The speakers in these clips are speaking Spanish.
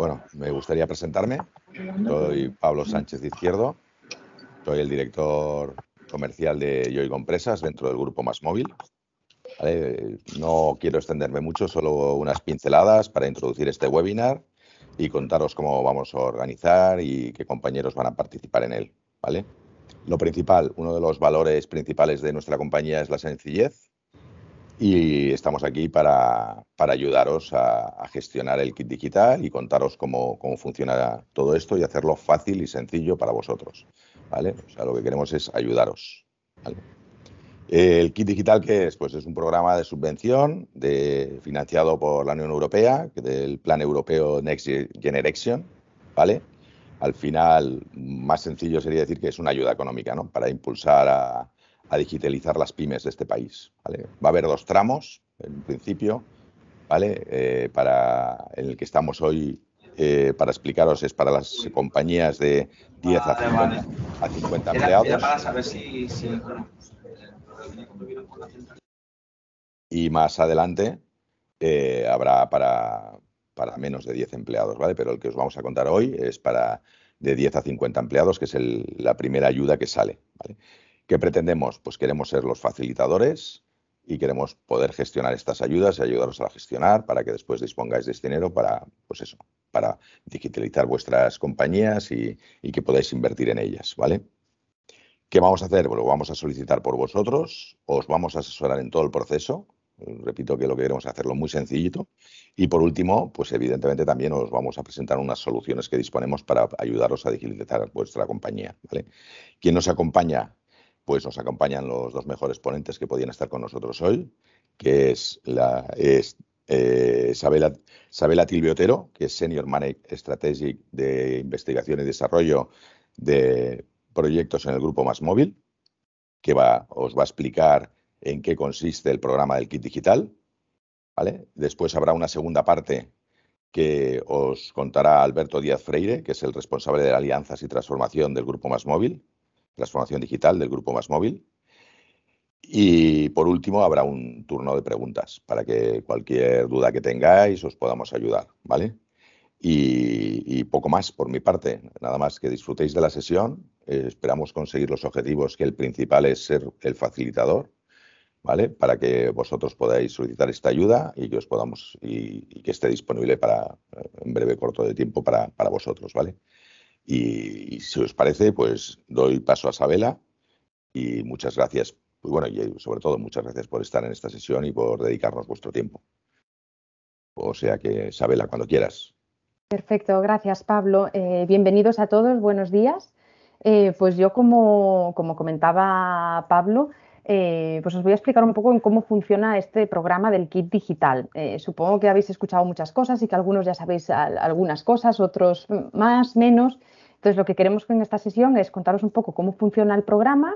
Bueno, me gustaría presentarme. Soy Pablo Sánchez Izquierdo. Soy el director comercial de Yoigo Empresas dentro del grupo Más Móvil. No quiero extenderme mucho, solo unas pinceladas para introducir este webinar y contaros cómo vamos a organizar y qué compañeros van a participar en él. ¿vale? Lo principal, uno de los valores principales de nuestra compañía es la sencillez y estamos aquí para, ayudaros a, gestionar el kit digital y contaros cómo, cómo, funciona todo esto y hacerlo fácil y sencillo para vosotros. ¿vale? O sea, lo que queremos es ayudaros. El kit digital que es, pues es un programa de subvención de, financiado por la Unión Europea, del Plan Europeo Next Generation, ¿vale? Al final, más sencillo sería decir que es una ayuda económica, ¿no? Para impulsar a, a digitalizar las pymes de este país. Va a haber dos tramos, en principio, ¿vale? Eh, para en el que estamos hoy eh, para explicaros es para las compañías de 10 a 50, empleados. y más adelante eh, habrá para, menos de 10 empleados, ¿vale? Pero el que os vamos a contar hoy es para de 10 a 50 empleados, que es la primera ayuda que sale, ¿vale? ¿Qué pretendemos? Pues queremos ser los facilitadores y queremos poder gestionar estas ayudas y ayudaros a gestionar para que después dispongáis de este dinero para, pues eso, para digitalizar vuestras compañías y, que podáis invertir en ellas, ¿vale? ¿Qué vamos a hacer? Bueno, lo vamos a solicitar por vosotros, os vamos a asesorar en todo el proceso. Repito que lo que queremos es hacerlo muy sencillito. Y por último, pues evidentemente también os vamos a presentar unas soluciones que disponemos para ayudaros a digitalizar vuestra compañía. ¿Quién nos acompaña pues nos acompañan los dos mejores ponentes que podían estar con nosotros hoy, que es, la, es, eh, Tilbiotero, que es Senior Manager Strategic de Investigación y Desarrollo de Proyectos en el Grupo Más Móvil, que va, os va a explicar en qué consiste el programa del kit digital. ¿vale? Después habrá una segunda parte que os contará Alberto Díaz Freire, que es el responsable de alianzas y transformación del Grupo Más Móvil, transformación digital del grupo Más Móvil. Y por último, habrá un turno de preguntas para que cualquier duda que tengáis os podamos ayudar, ¿vale? Y, poco más por mi parte, nada más que disfrutéis de la sesión. Eh, esperamos conseguir los objetivos, que el principal es ser el facilitador, ¿vale? Para que vosotros podáis solicitar esta ayuda y que os podamos que esté disponible para eh, en breve corto de tiempo para, para vosotros, ¿vale? Y, si os parece, pues doy paso a Sabela y muchas gracias. bueno, y eh, sobre todo muchas gracias por estar en esta sesión y por dedicarnos vuestro tiempo. O sea que, Sabela, cuando quieras. Perfecto, gracias Pablo. Eh, bienvenidos a todos, buenos días. Eh, pues yo, como comentaba Pablo, eh, pues os voy a explicar un poco en cómo funciona este programa del kit digital. Eh, supongo que habéis escuchado muchas cosas y que algunos ya sabéis algunas cosas, otros más, menos. Entonces, lo que queremos en esta sesión es contaros un poco cómo funciona el programa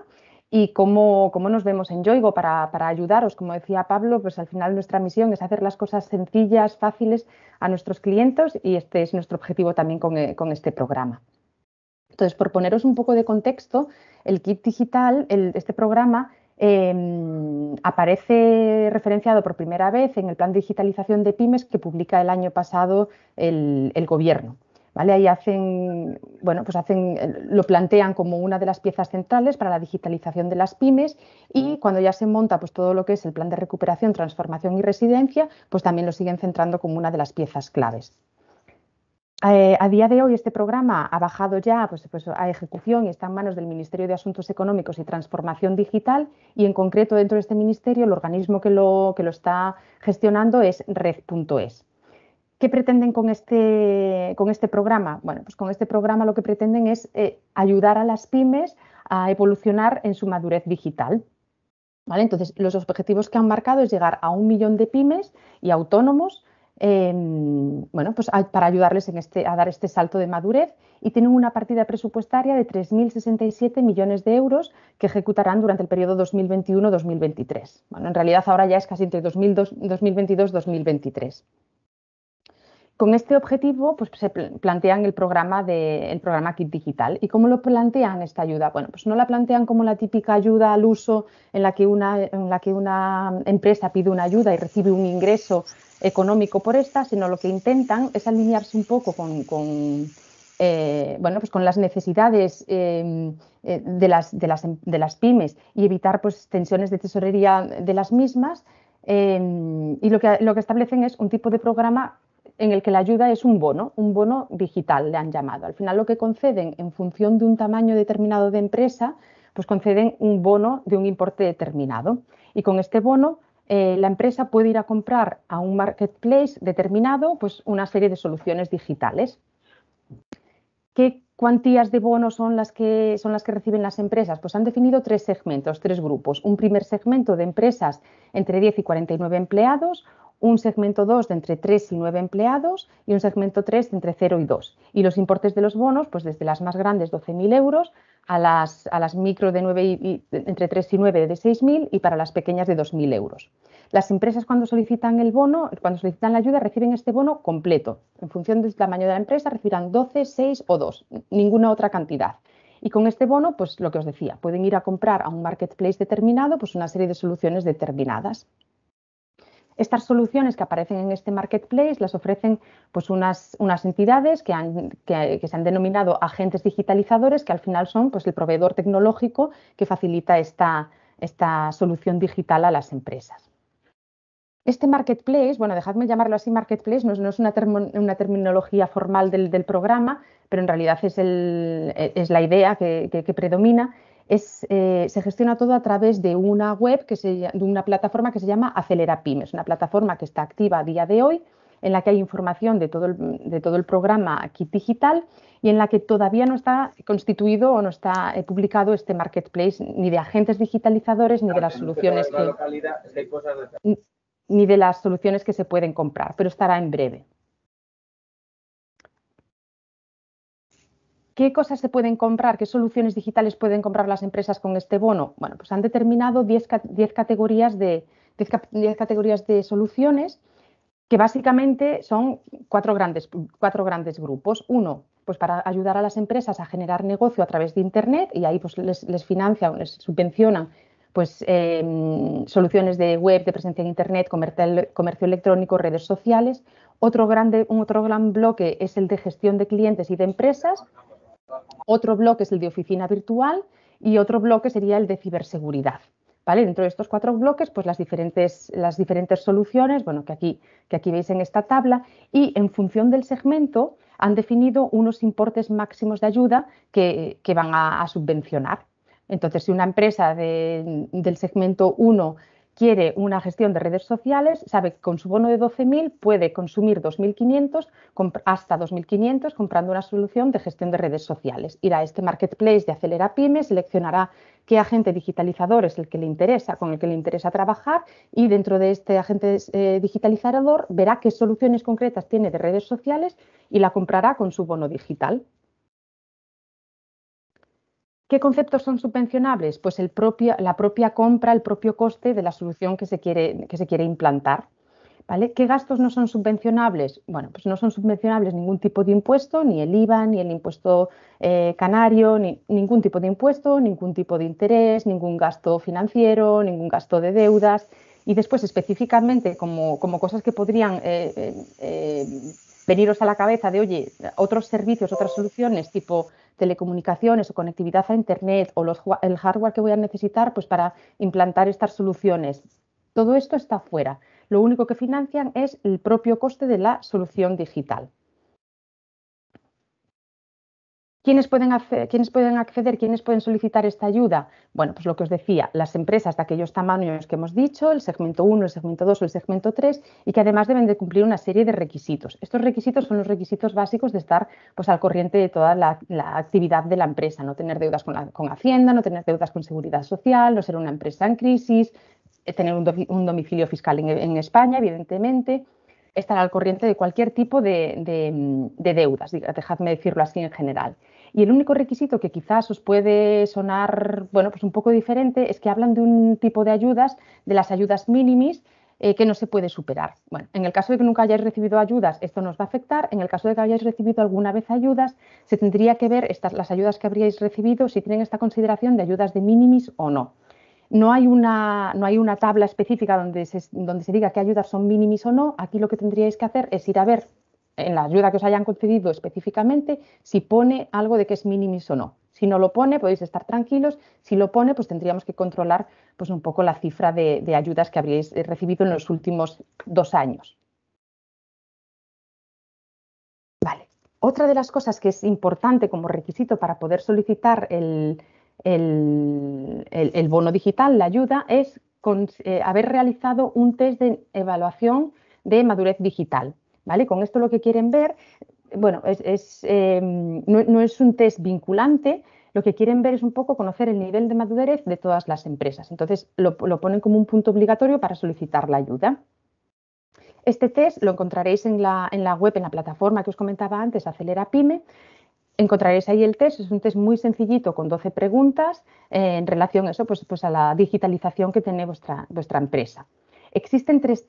y cómo, nos vemos en Yoigo para, ayudaros. Como decía Pablo, pues al final nuestra misión es hacer las cosas sencillas, fáciles a nuestros clientes y este es nuestro objetivo también con, eh, este programa. Entonces, por poneros un poco de contexto, el kit digital, este programa, Em, aparece referenciado por primera vez en el plan de digitalización de pymes que publica el año pasado el, gobierno. Ahí hacen, bueno, pues hacen, eh, lo plantean como una de las piezas centrales para la digitalización de las pymes y cuando ya se monta pues, todo lo que es el plan de recuperación, transformación y residencia, pues también lo siguen centrando como una de las piezas claves. Eh, a día de hoy este programa ha bajado ya pues, pues, a ejecución y está en manos del Ministerio de Asuntos Económicos y Transformación Digital y en concreto dentro de este ministerio el organismo que lo, está gestionando es red.es. ¿Qué pretenden este, con este, programa? Bueno, pues con este programa lo que pretenden es eh, ayudar a las pymes a evolucionar en su madurez digital. Entonces, los objetivos que han marcado es llegar a un millón de pymes y autónomos Em, bueno, pues para ayudarles en este, a dar este salto de madurez y tienen una partida presupuestaria de 3.067 millones de euros que ejecutarán durante el periodo 2021-2023. Bueno, en realidad ahora ya es casi entre 2022-2023. Con este objetivo, pues se plantean el programa de el programa Kit Digital. ¿Y cómo lo plantean esta ayuda? Bueno, pues no la plantean como la típica ayuda al uso en la que una, en la que una empresa pide una ayuda y recibe un ingreso económico por esta, sino lo que intentan es alinearse un poco con, eh, bueno, pues con las necesidades em, eh, de, las, de, las, pymes y evitar pues, tensiones de tesorería de las mismas. Em, y lo que, lo que establecen es un tipo de programa en el que la ayuda es un bono, un bono digital le han llamado. Al final lo que conceden en función de un tamaño determinado de empresa, pues conceden un bono de un importe determinado. Y con este bono eh, la empresa puede ir a comprar a un marketplace determinado pues una serie de soluciones digitales. ¿Qué cuantías de bonos son las que son las que reciben las empresas? Pues han definido tres segmentos, tres grupos. Un primer segmento de empresas entre 10 y 49 empleados, un segmento 2 de entre 3 y 9 empleados y un segmento 3 de entre 0 y 2. Y los importes de los bonos, pues desde las más grandes 12.000 euros a las, a las micro de 9 y, entre 3 y 9 de 6.000 y para las pequeñas de 2.000 euros. Las empresas cuando solicitan el bono, cuando solicitan la ayuda, reciben este bono completo. En función del tamaño de la empresa, recibirán 12, 6 o 2, ninguna otra cantidad. Y con este bono, pues lo que os decía, pueden ir a comprar a un marketplace determinado, pues una serie de soluciones determinadas. Estas soluciones que aparecen en este marketplace las ofrecen pues, unas, unas entidades que, se han denominado agentes digitalizadores, que al final son pues, el proveedor tecnológico que facilita esta, esta solución digital a las empresas. Este marketplace, bueno, dejadme llamarlo así marketplace, no es, una, terminología formal del, programa, pero en realidad es, es la idea que predomina es, eh, se gestiona todo a través de una web, que se, de una plataforma que se llama Acelera Pymes, una plataforma que está activa a día de hoy, en la que hay información de todo el, de todo el programa Kit Digital y en la que todavía no está constituido o no está eh, publicado este marketplace ni de agentes digitalizadores ni de las soluciones Ni de las soluciones que se pueden comprar, pero estará en breve. ¿Qué cosas se pueden comprar? ¿Qué soluciones digitales pueden comprar las empresas con este bono? Bueno, pues han determinado 10, categorías, de, categorías de soluciones que básicamente son cuatro grandes, cuatro grandes grupos. Uno, pues para ayudar a las empresas a generar negocio a través de Internet y ahí pues les, financia o les subvenciona pues em, soluciones de web, de presencia en Internet, comercio, comercio electrónico, redes sociales. Otro, grande, un otro gran bloque es el de gestión de clientes y de empresas, otro bloque es el de oficina virtual y otro bloque sería el de ciberseguridad. ¿Vale? Dentro de estos cuatro bloques, pues las diferentes, las diferentes soluciones, bueno, que aquí, que aquí veis en esta tabla, y en función del segmento han definido unos importes máximos de ayuda que, que van a, subvencionar. Entonces, si una empresa del segmento 1 quiere una gestión de redes sociales, sabe que con su bono de 12.000 puede consumir 2.500, hasta 2.500 comprando una solución de gestión de redes sociales. Irá a este marketplace de Acelera Pyme, seleccionará qué agente digitalizador es el que le interesa, con el que le interesa trabajar y dentro de este agente eh, digitalizador verá qué soluciones concretas tiene de redes sociales y la comprará con su bono digital. ¿Qué conceptos son subvencionables? Pues la propia compra, el propio coste de la solución que se quiere, que se quiere implantar. ¿Vale? ¿Qué gastos no son subvencionables? Bueno, pues no son subvencionables ningún tipo de impuesto, ni el IVA, ni el impuesto eh, canario, ningún tipo de impuesto, ningún tipo de interés, ningún gasto financiero, ningún gasto de deudas. Y después específicamente como, cosas que podrían eh, eh, veniros a la cabeza de, oye, otros servicios, otras soluciones tipo telecomunicaciones o conectividad a Internet o los, el hardware que voy a necesitar pues, para implantar estas soluciones. Todo esto está fuera. Lo único que financian es el propio coste de la solución digital. ¿Quiénes pueden, acceder, ¿Quiénes pueden solicitar esta ayuda? Bueno, pues lo que os decía, las empresas de aquellos tamaños que hemos dicho, el segmento 1, el segmento 2 o el segmento 3, y que además deben de cumplir una serie de requisitos. Estos requisitos son los requisitos básicos de estar pues, al corriente de toda la, actividad de la empresa, no tener deudas con, Hacienda, no tener deudas con Seguridad Social, no ser una empresa en crisis, eh, tener un, domicilio fiscal en, España, evidentemente estar al corriente de cualquier tipo de, de, mm, de deudas, dejadme decirlo así en general. Y el único requisito que quizás os puede sonar, bueno, pues un poco diferente, es que hablan de un tipo de ayudas, de las ayudas minimis eh, que no se puede superar. en el caso de que nunca hayáis recibido ayudas, esto nos va a afectar. En el caso de que hayáis recibido alguna vez ayudas, se tendría que ver estas, las ayudas que habríais recibido, si tienen esta consideración de ayudas de minimis o no. No hay, una, no hay una tabla específica donde se, donde se diga qué ayudas son mínimis o no. Aquí lo que tendríais que hacer es ir a ver en la ayuda que os hayan concedido específicamente, si pone algo de que es minimis o no. Si no lo pone, podéis estar tranquilos. Si lo pone, pues tendríamos que controlar pues, un poco la cifra de, ayudas que habríais eh, recibido en los últimos dos años. Otra de las cosas que es importante como requisito para poder solicitar el, bono digital, la ayuda, es eh, haber realizado un test de evaluación de madurez digital. Con esto lo que quieren ver, bueno, em, no, es un test vinculante, lo que quieren ver es un poco conocer el nivel de madurez de todas las empresas. Entonces, lo, ponen como un punto obligatorio para solicitar la ayuda. Este test lo encontraréis en la, web, en la plataforma que os comentaba antes, Acelera Pyme. Encontraréis ahí el test, es un test muy sencillito con 12 preguntas eh, en relación a eso, pues, pues, a la digitalización que tiene vuestra empresa. Existen tres,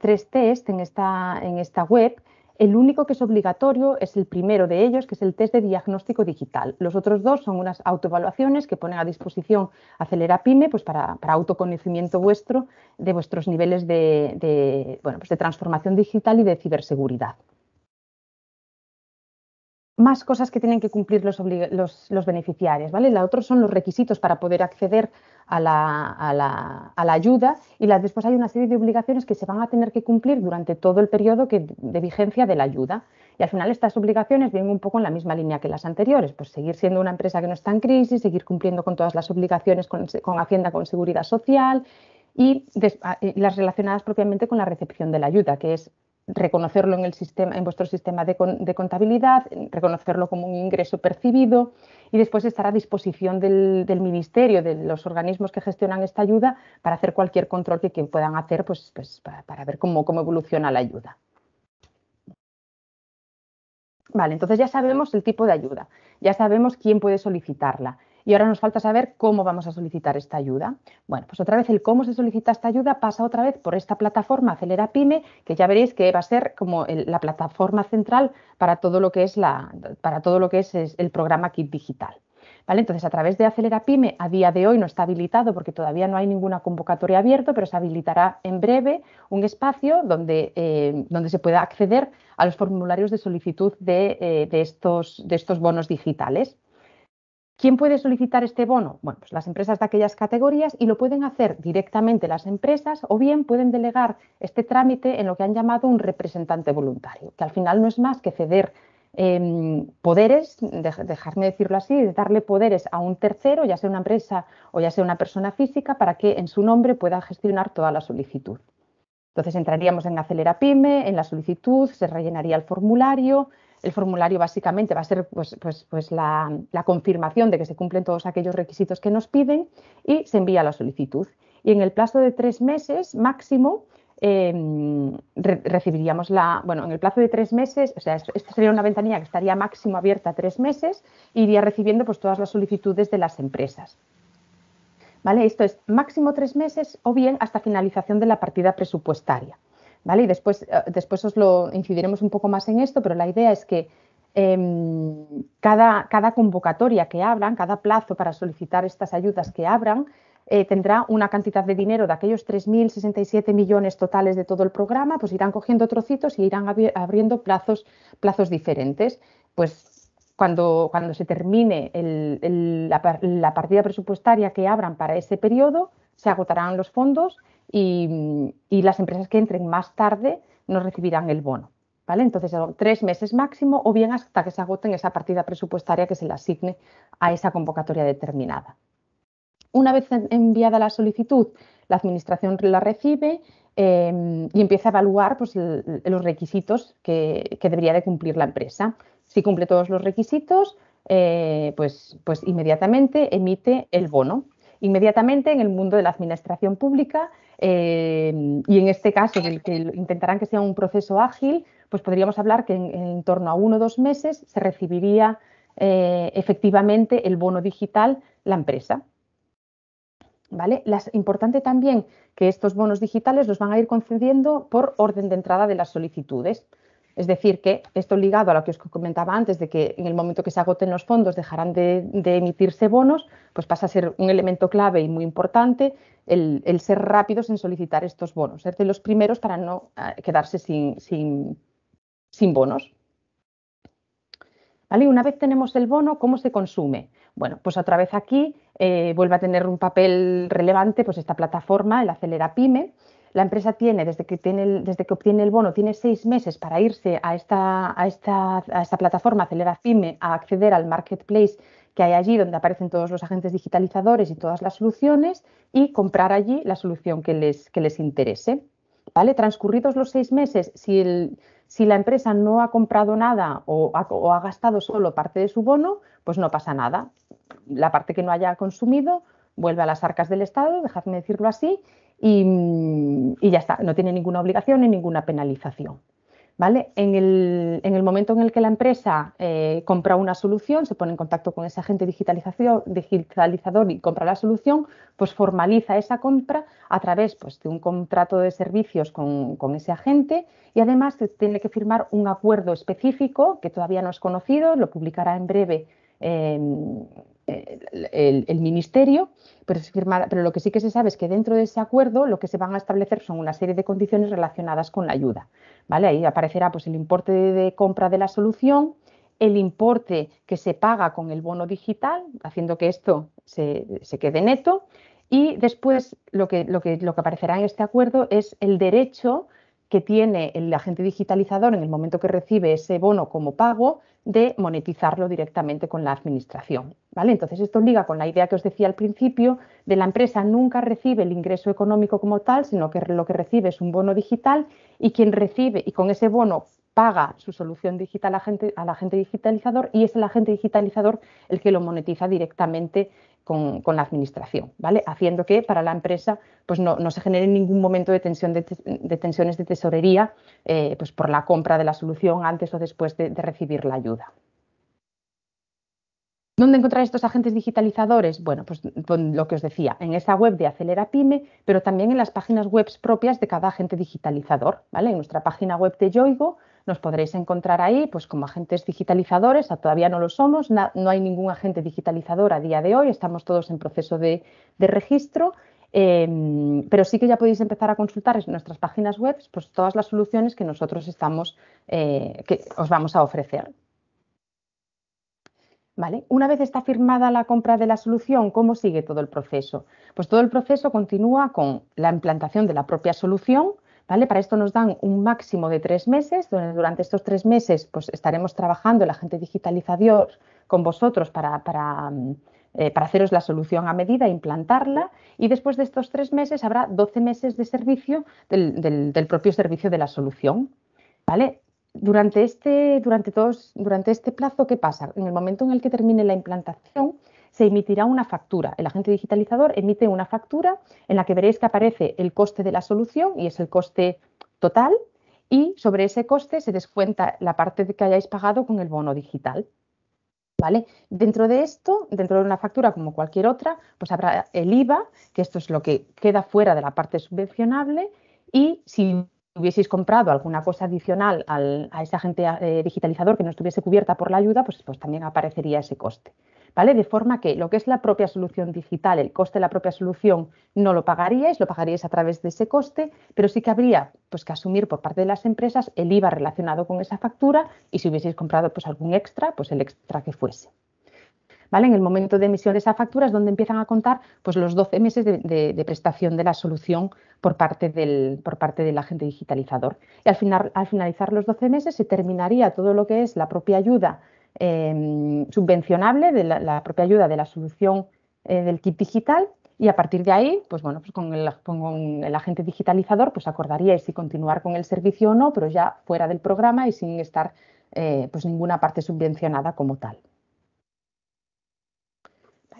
test en esta, web. El único que es obligatorio es el primero de ellos, que es el test de diagnóstico digital. Los otros dos son unas autoevaluaciones que ponen a disposición Acelera Pyme pues para, autoconocimiento vuestro de vuestros niveles de pues, transformación digital y de ciberseguridad más cosas que tienen que cumplir los, beneficiarios. ¿vale? La otra son los requisitos para poder acceder a la, ayuda y después hay una serie de obligaciones que se van a tener que cumplir durante todo el periodo de vigencia de la ayuda. Y al final estas obligaciones vienen un poco en la misma línea que las anteriores, pues seguir siendo una empresa que no está en crisis, seguir cumpliendo con todas las obligaciones con, Hacienda, con Seguridad Social y eh, las relacionadas propiamente con la recepción de la ayuda, que es reconocerlo en, el sistema, en vuestro sistema de, contabilidad, reconocerlo como un ingreso percibido y después estar a disposición del, Ministerio, de los organismos que gestionan esta ayuda, para hacer cualquier control que, puedan hacer pues, pues para, ver cómo, cómo evoluciona la ayuda. Vale, entonces ya sabemos el tipo de ayuda, ya sabemos quién puede solicitarla, y ahora nos falta saber cómo vamos a solicitar esta ayuda. Bueno, pues otra vez el cómo se solicita esta ayuda pasa otra vez por esta plataforma Acelera Pyme, que ya veréis que va a ser como la plataforma central para todo lo que es, la, para todo lo que es, el programa Kit Digital. ¿Vale? Entonces, a través de Acelera Pyme, a día de hoy no está habilitado porque todavía no hay ninguna convocatoria abierta, pero se habilitará en breve un espacio donde, eh, donde se pueda acceder a los formularios de solicitud de, eh, estos, de estos bonos digitales. ¿Quién puede solicitar este bono? Bueno, pues las empresas de aquellas categorías y lo pueden hacer directamente las empresas o bien pueden delegar este trámite en lo que han llamado un representante voluntario, que al final no es más que ceder em, poderes, dejarme decirlo así, darle poderes a un tercero, ya sea una empresa o ya sea una persona física, para que en su nombre pueda gestionar toda la solicitud. Entonces entraríamos en Acelera Pyme, en la solicitud, se rellenaría el formulario, el formulario básicamente va a ser pues, pues, pues la, confirmación de que se cumplen todos aquellos requisitos que nos piden y se envía la solicitud. Y en el plazo de tres meses máximo em, recibiríamos la, bueno, en el plazo de tres meses, o sea, esta sería una ventanilla que estaría máximo abierta tres meses, e iría recibiendo pues todas las solicitudes de las empresas. ¿Vale? Esto es máximo tres meses o bien hasta finalización de la partida presupuestaria. ¿vale? después, eh, después os lo incidiremos un poco más en esto, pero la idea es que em, cada, convocatoria que abran, cada plazo para solicitar estas ayudas que abran, eh, tendrá una cantidad de dinero de aquellos 3.067 millones totales de todo el programa, pues irán cogiendo trocitos y irán abriendo plazos, plazos diferentes. Pues cuando, cuando se termine la, la partida presupuestaria que abran para ese periodo, se agotarán los fondos y, las empresas que entren más tarde no recibirán el bono. ¿vale? Entonces, tres meses máximo o bien hasta que se agoten esa partida presupuestaria que se le asigne a esa convocatoria determinada. Una vez enviada la solicitud, la Administración la recibe em, y empieza a evaluar pues, los requisitos que, debería de cumplir la empresa. Si cumple todos los requisitos, eh, pues, pues inmediatamente emite el bono inmediatamente en el mundo de la administración pública eh, y en este caso, en el que intentarán que sea un proceso ágil, pues podríamos hablar que en, torno a uno o dos meses se recibiría eh, efectivamente el bono digital la empresa. ¿Vale? importante también que estos bonos digitales los van a ir concediendo por orden de entrada de las solicitudes. Es decir, que esto ligado a lo que os comentaba antes, de que en el momento que se agoten los fondos dejarán de, emitirse bonos, pues pasa a ser un elemento clave y muy importante el, ser rápidos en solicitar estos bonos, ser de los primeros para no ah, quedarse sin, bonos. ¿Vale? Una vez tenemos el bono, ¿cómo se consume? Bueno, pues otra vez aquí eh, vuelve a tener un papel relevante pues esta plataforma, el Acelera Pyme, la empresa tiene, desde que, obtiene el bono, tiene seis meses para irse a esta, a plataforma Acelera FIME, a acceder al marketplace que hay allí donde aparecen todos los agentes digitalizadores y todas las soluciones y comprar allí la solución que les, interese. ¿Vale? Transcurridos los seis meses, si, la empresa no ha comprado nada o o ha, gastado solo parte de su bono, pues no pasa nada. La parte que no haya consumido vuelve a las arcas del Estado, dejadme decirlo así, y, ya está, no tiene ninguna obligación ni ninguna penalización. ¿Vale? En, el, momento en el que la empresa eh, compra una solución, se pone en contacto con ese agente digitalización, digitalizador y compra la solución, pues formaliza esa compra a través pues, de un contrato de servicios con, ese agente y además tiene que firmar un acuerdo específico que todavía no es conocido, lo publicará en breve eh, eh, el, ministerio, pero, pero lo que sí que se sabe es que dentro de ese acuerdo lo que se van a establecer son una serie de condiciones relacionadas con la ayuda. ¿vale? Ahí aparecerá pues, el importe de, compra de la solución, el importe que se paga con el bono digital, haciendo que esto se, quede neto, y después lo que, lo, lo que aparecerá en este acuerdo es el derecho que tiene el agente digitalizador en el momento que recibe ese bono como pago de monetizarlo directamente con la administración. ¿vale? Entonces, esto liga con la idea que os decía al principio de la empresa nunca recibe el ingreso económico como tal, sino que lo que recibe es un bono digital y quien recibe y con ese bono paga su solución digital al agente, digitalizador y es el agente digitalizador el que lo monetiza directamente con, la administración, ¿vale? Haciendo que para la empresa pues no, se genere ningún momento de, tensión de, tensiones de tesorería eh, pues por la compra de la solución antes o después de, recibir la ayuda. ¿Dónde encontrar estos agentes digitalizadores? Bueno, pues, pues lo que os decía, en esa web de Acelera Pyme, pero también en las páginas web propias de cada agente digitalizador. ¿vale? En nuestra página web de Yoigo nos podréis encontrar ahí pues, como agentes digitalizadores, todavía no lo somos, no hay ningún agente digitalizador a día de hoy, estamos todos en proceso de, registro. Em, pero sí que ya podéis empezar a consultar en nuestras páginas web pues, todas las soluciones que nosotros estamos, eh, que os vamos a ofrecer. ¿Vale? Una vez está firmada la compra de la solución, ¿cómo sigue todo el proceso? Pues todo el proceso continúa con la implantación de la propia solución, para esto nos dan un máximo de tres meses. donde Durante estos tres meses pues, estaremos trabajando la gente digitaliza con vosotros para, eh, para, haceros la solución a medida, implantarla. Y después de estos tres meses habrá 12 meses de servicio del, propio servicio de la solución. ¿Vale? Durante este, durante, durante este plazo, ¿qué pasa? En el momento en el que termine la implantación, se emitirá una factura. El agente digitalizador emite una factura en la que veréis que aparece el coste de la solución y es el coste total y sobre ese coste se descuenta la parte que hayáis pagado con el bono digital. ¿Vale? Dentro de esto, dentro de una factura como cualquier otra, pues habrá el IVA, que esto es lo que queda fuera de la parte subvencionable, y si si hubieseis comprado alguna cosa adicional a ese agente eh, digitalizador que no estuviese cubierta por la ayuda, pues, pues también aparecería ese coste. ¿Vale? De forma que lo que es la propia solución digital, el coste de la propia solución, no lo pagaríais, lo pagaríais a través de ese coste, pero sí que habría pues, que asumir por parte de las empresas el IVA relacionado con esa factura y si hubieseis comprado pues, algún extra, pues el extra que fuese. En el momento de emisión de esa factura es donde empiezan a contar pues, los 12 meses de, prestación de la solución por parte, del, agente digitalizador. Y al, finalizar los 12 meses se terminaría todo lo que es la propia ayuda em, subvencionable, de la, propia ayuda de la solución eh, del kit digital y a partir de ahí, pues, pues, con, el, agente digitalizador, pues acordaríais si continuar con el servicio o no, pero ya fuera del programa y sin estar eh, pues ninguna parte subvencionada como tal.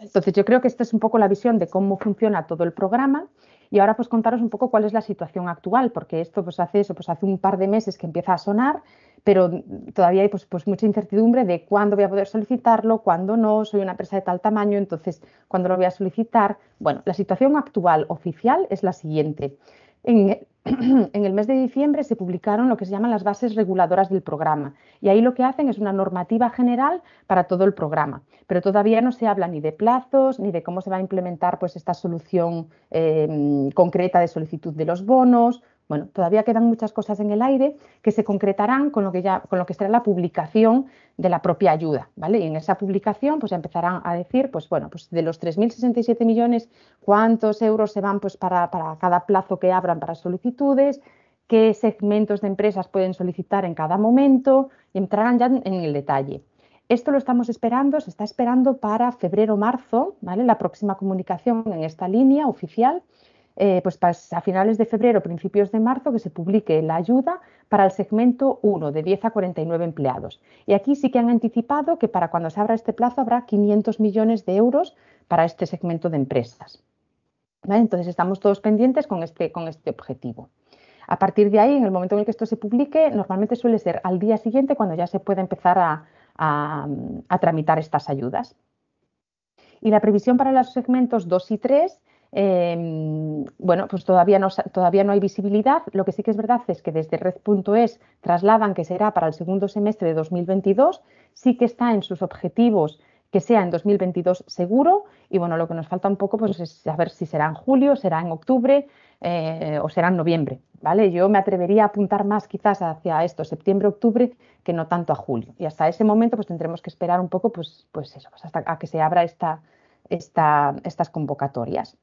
Entonces yo creo que esta es un poco la visión de cómo funciona todo el programa y ahora pues contaros un poco cuál es la situación actual, porque esto pues hace eso, pues hace un par de meses que empieza a sonar, pero todavía hay pues, pues mucha incertidumbre de cuándo voy a poder solicitarlo, cuándo no, soy una empresa de tal tamaño, entonces cuándo lo voy a solicitar. Bueno, la situación actual oficial es la siguiente. En en el mes de diciembre se publicaron lo que se llaman las bases reguladoras del programa. Y ahí lo que hacen es una normativa general para todo el programa. Pero todavía no se habla ni de plazos, ni de cómo se va a implementar pues, esta solución eh, concreta de solicitud de los bonos bueno, todavía quedan muchas cosas en el aire que se concretarán con lo que ya, con lo que será la publicación de la propia ayuda, ¿vale? Y en esa publicación, pues empezarán a decir, pues bueno, pues de los 3.067 millones, cuántos euros se van pues para, para cada plazo que abran para solicitudes, qué segmentos de empresas pueden solicitar en cada momento, entrarán ya en el detalle. Esto lo estamos esperando, se está esperando para febrero-marzo, ¿vale? La próxima comunicación en esta línea oficial eh, pues a finales de febrero, principios de marzo, que se publique la ayuda para el segmento 1, de 10 a 49 empleados. Y aquí sí que han anticipado que para cuando se abra este plazo habrá 500 millones de euros para este segmento de empresas. Entonces estamos todos pendientes con este, con este objetivo. A partir de ahí, en el momento en el que esto se publique, normalmente suele ser al día siguiente cuando ya se puede empezar a, a tramitar estas ayudas. Y la previsión para los segmentos 2 y 3 Em, bueno, pues todavía no, todavía no hay visibilidad. Lo que sí que es verdad es que desde red.es trasladan que será para el segundo semestre de 2022. Sí que está en sus objetivos que sea en 2022 seguro. Y bueno, lo que nos falta un poco pues, es saber si será en julio, será en octubre eh, o será en noviembre. ¿vale? Yo me atrevería a apuntar más quizás hacia esto, septiembre-octubre, que no tanto a julio. Y hasta ese momento pues, tendremos que esperar un poco pues, pues eso, pues hasta que se abra esta, esta, estas convocatorias.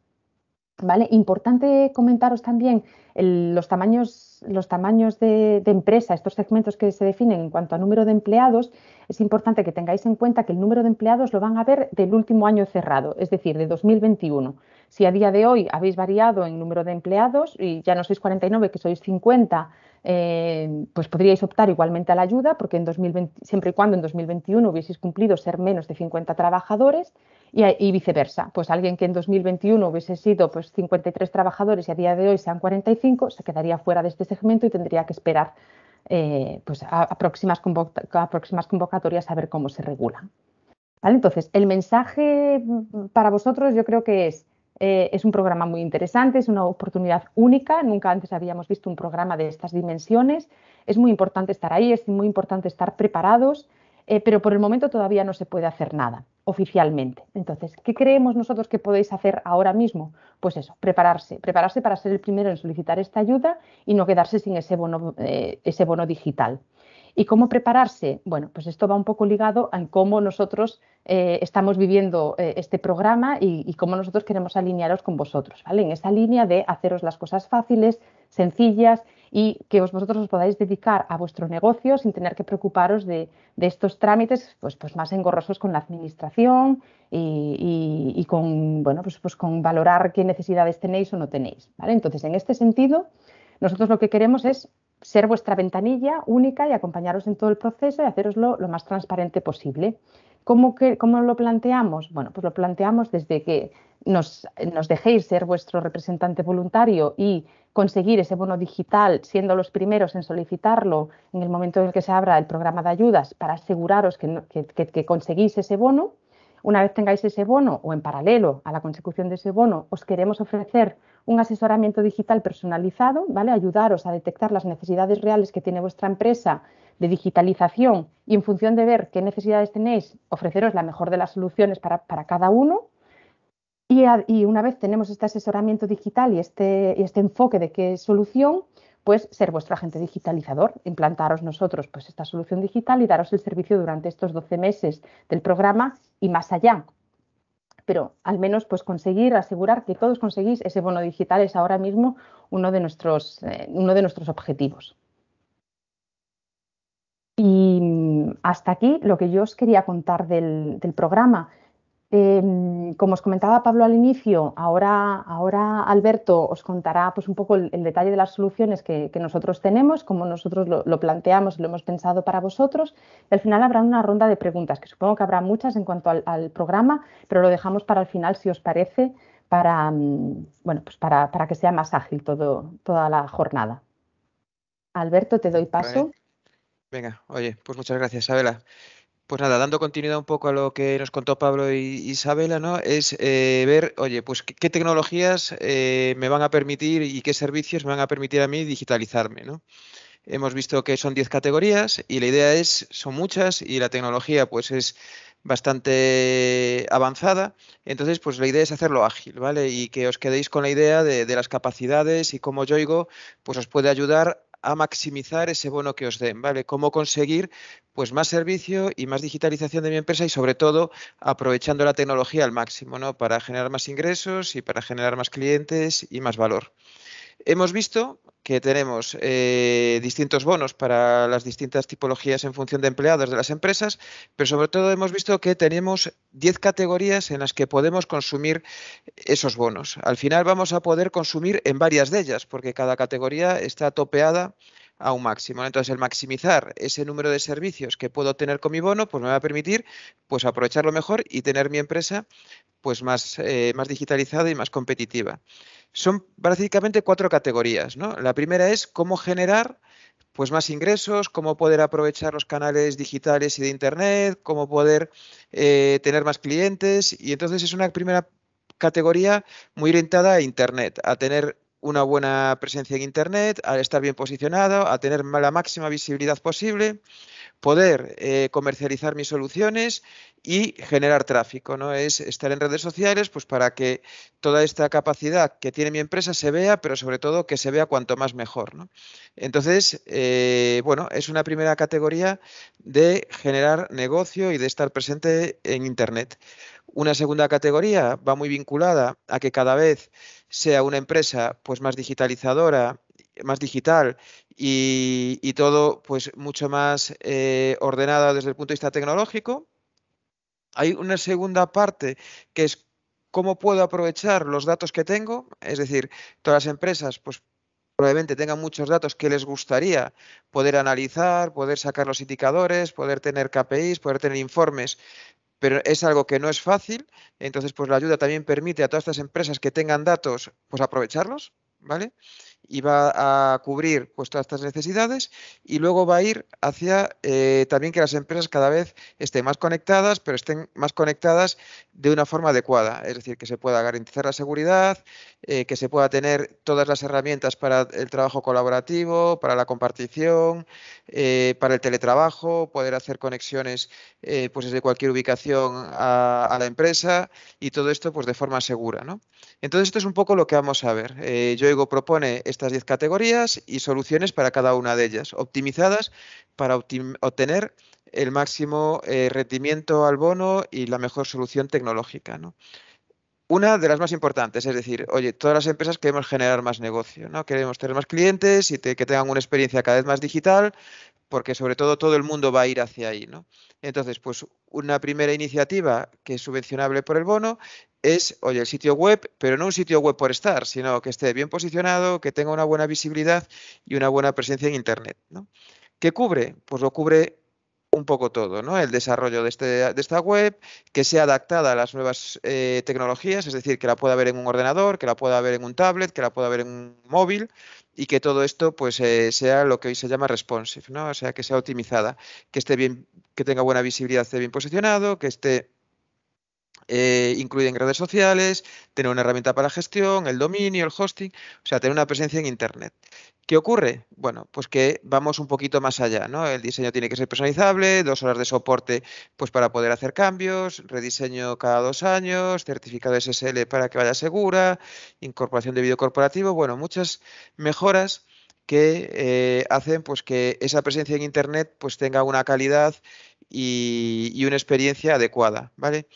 ¿Vale? Importante comentaros también los tamaños, los tamaños de, empresa, estos segmentos que se definen en cuanto a número de empleados, es importante que tengáis en cuenta que el número de empleados lo van a ver del último año cerrado, es decir, de 2021. Si a día de hoy habéis variado en número de empleados y ya no sois 49, que sois 50, eh, pues podríais optar igualmente a la ayuda, porque en 2020, siempre y cuando en 2021 hubieseis cumplido ser menos de 50 trabajadores y, y, viceversa. Pues alguien que en 2021 hubiese sido pues, 53 trabajadores y a día de hoy sean 45, se quedaría fuera de este segmento y tendría que esperar eh, pues a, próximas convocatorias a ver cómo se regula. Entonces, el mensaje para vosotros yo creo que es, eh, es un programa muy interesante, es una oportunidad única, nunca antes habíamos visto un programa de estas dimensiones, es muy importante estar ahí, es muy importante estar preparados eh, pero por el momento todavía no se puede hacer nada oficialmente. Entonces, ¿qué creemos nosotros que podéis hacer ahora mismo? Pues eso, prepararse, prepararse para ser el primero en solicitar esta ayuda y no quedarse sin ese bono eh, digital. ¿Y cómo prepararse? Bueno, pues esto va un poco ligado a cómo nosotros eh, estamos viviendo eh, este programa y, cómo nosotros queremos alinearos con vosotros, ¿vale? En esa línea de haceros las cosas fáciles, sencillas y que vosotros os podáis dedicar a vuestro negocio sin tener que preocuparos de, estos trámites pues, pues, más engorrosos con la administración y, con, bueno, pues, pues con valorar qué necesidades tenéis o no tenéis, ¿vale? Entonces, en este sentido, nosotros lo que queremos es ser vuestra ventanilla única y acompañaros en todo el proceso y haceroslo lo más transparente posible. ¿Cómo, lo planteamos? Bueno, pues lo planteamos desde que nos, dejéis ser vuestro representante voluntario y conseguir ese bono digital, siendo los primeros en solicitarlo en el momento en el que se abra el programa de ayudas para aseguraros que, que conseguís ese bono. Una vez tengáis ese bono o en paralelo a la consecución de ese bono, os queremos ofrecer un asesoramiento digital personalizado, ¿vale? Ayudaros a detectar las necesidades reales que tiene vuestra empresa de digitalización y en función de ver qué necesidades tenéis, ofreceros la mejor de las soluciones para, cada uno. Y, una vez tenemos este asesoramiento digital y este, y este enfoque de qué solución, pues ser vuestro agente digitalizador, implantaros nosotros pues esta solución digital y daros el servicio durante estos 12 meses del programa y más allá. Pero al menos pues conseguir asegurar que todos conseguís ese bono digital es ahora mismo uno de nuestros, eh, uno de nuestros objetivos. Y mm, hasta aquí lo que yo os quería contar del, del programa. Em, como os comentaba Pablo al inicio, ahora, ahora Alberto os contará pues, un poco el, detalle de las soluciones que, nosotros tenemos, como nosotros lo, planteamos y lo hemos pensado para vosotros. Y al final habrá una ronda de preguntas, que supongo que habrá muchas en cuanto al, programa, pero lo dejamos para el final, si os parece, para, mm, bueno, pues para, que sea más ágil todo, toda la jornada. Alberto, te doy paso. Venga, oye, pues muchas gracias, Isabela. Pues nada, dando continuidad un poco a lo que nos contó Pablo e Isabela, ¿no? Es eh, ver, oye, pues qué, tecnologías eh, me van a permitir y qué servicios me van a permitir a mí digitalizarme, ¿no? Hemos visto que son 10 categorías y la idea es, son muchas y la tecnología pues es bastante avanzada. Entonces, pues la idea es hacerlo ágil, ¿vale? Y que os quedéis con la idea de, las capacidades y cómo Yoigo pues os puede ayudar a maximizar ese bono que os den, ¿vale? Cómo conseguir pues más servicio y más digitalización de mi empresa y sobre todo aprovechando la tecnología al máximo, ¿no? Para generar más ingresos y para generar más clientes y más valor. Hemos visto que tenemos eh, distintos bonos para las distintas tipologías en función de empleados de las empresas, pero sobre todo hemos visto que tenemos 10 categorías en las que podemos consumir esos bonos. Al final vamos a poder consumir en varias de ellas, porque cada categoría está topeada a un máximo. Entonces, el maximizar ese número de servicios que puedo tener con mi bono, pues me va a permitir pues, aprovecharlo mejor y tener mi empresa pues, más, eh, más digitalizada y más competitiva. Son básicamente cuatro categorías. La primera es cómo generar pues más ingresos, cómo poder aprovechar los canales digitales y de Internet, cómo poder eh, tener más clientes. Y entonces es una primera categoría muy orientada a Internet, a tener una buena presencia en Internet, a estar bien posicionado, a tener la máxima visibilidad posible, poder eh, comercializar mis soluciones y generar tráfico. ¿no? Es estar en redes sociales pues, para que toda esta capacidad que tiene mi empresa se vea, pero sobre todo que se vea cuanto más mejor. Entonces, eh, bueno, es una primera categoría de generar negocio y de estar presente en Internet. Una segunda categoría va muy vinculada a que cada vez sea una empresa pues más digitalizadora, más digital y, todo pues mucho más eh, ordenada desde el punto de vista tecnológico. Hay una segunda parte que es cómo puedo aprovechar los datos que tengo, es decir, todas las empresas pues probablemente tengan muchos datos que les gustaría poder analizar, poder sacar los indicadores, poder tener KPIs, poder tener informes pero es algo que no es fácil, entonces pues la ayuda también permite a todas estas empresas que tengan datos, pues aprovecharlos, ¿vale? y va a cubrir pues, todas estas necesidades y luego va a ir hacia eh, también que las empresas cada vez estén más conectadas, pero estén más conectadas de una forma adecuada, es decir, que se pueda garantizar la seguridad, eh, que se pueda tener todas las herramientas para el trabajo colaborativo, para la compartición, eh, para el teletrabajo, poder hacer conexiones pues desde cualquier ubicación a, a, la empresa y todo esto pues de forma segura. ¿no? Entonces esto es un poco lo que vamos a ver. Yoigo propone estas 10 categorías y soluciones para cada una de ellas, optimizadas para obtener el máximo eh, rendimiento al bono y la mejor solución tecnológica. Una de las más importantes, es decir, oye, todas las empresas queremos generar más negocio, ¿no? queremos tener más clientes y que tengan una experiencia cada vez más digital, porque sobre todo todo el mundo va a ir hacia ahí. ¿no? Entonces, pues una primera iniciativa que es subvencionable por el bono es, oye, el sitio web, pero no un sitio web por estar, sino que esté bien posicionado, que tenga una buena visibilidad y una buena presencia en Internet. ¿no? ¿Qué cubre? Pues lo cubre un poco todo, ¿no? El desarrollo de, este, esta web, que sea adaptada a las nuevas eh, tecnologías, es decir, que la pueda ver en un ordenador, que la pueda ver en un tablet, que la pueda ver en un móvil y que todo esto pues eh, sea lo que hoy se llama responsive, ¿no? O sea, que sea optimizada, que esté bien, que tenga buena visibilidad, esté bien posicionado, que esté eh, en redes sociales, tener una herramienta para gestión, el dominio, el hosting, o sea, tener una presencia en Internet. ¿Qué ocurre? Bueno, pues que vamos un poquito más allá, ¿no? El diseño tiene que ser personalizable, dos horas de soporte pues para poder hacer cambios, rediseño cada dos años, certificado SSL para que vaya segura, incorporación de vídeo corporativo, bueno, muchas mejoras que eh, hacen pues que esa presencia en internet pues tenga una calidad y, y una experiencia adecuada, ¿vale?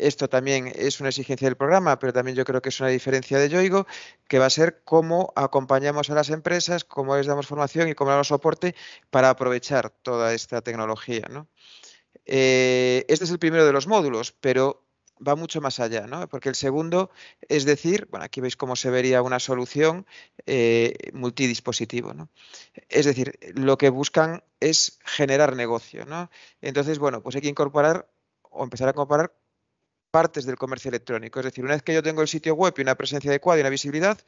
Esto también es una exigencia del programa, pero también yo creo que es una diferencia de Yoigo, que va a ser cómo acompañamos a las empresas, cómo les damos formación y cómo les damos soporte para aprovechar toda esta tecnología. Eh, este es el primero de los módulos, pero va mucho más allá, ¿no? Porque el segundo es decir, bueno, aquí veis cómo se vería una solución eh, multidispositivo, Es decir, lo que buscan es generar negocio, Entonces, bueno, pues hay que incorporar o empezar a comparar partes del comercio electrónico. Es decir, una vez que yo tengo el sitio web y una presencia adecuada y una visibilidad,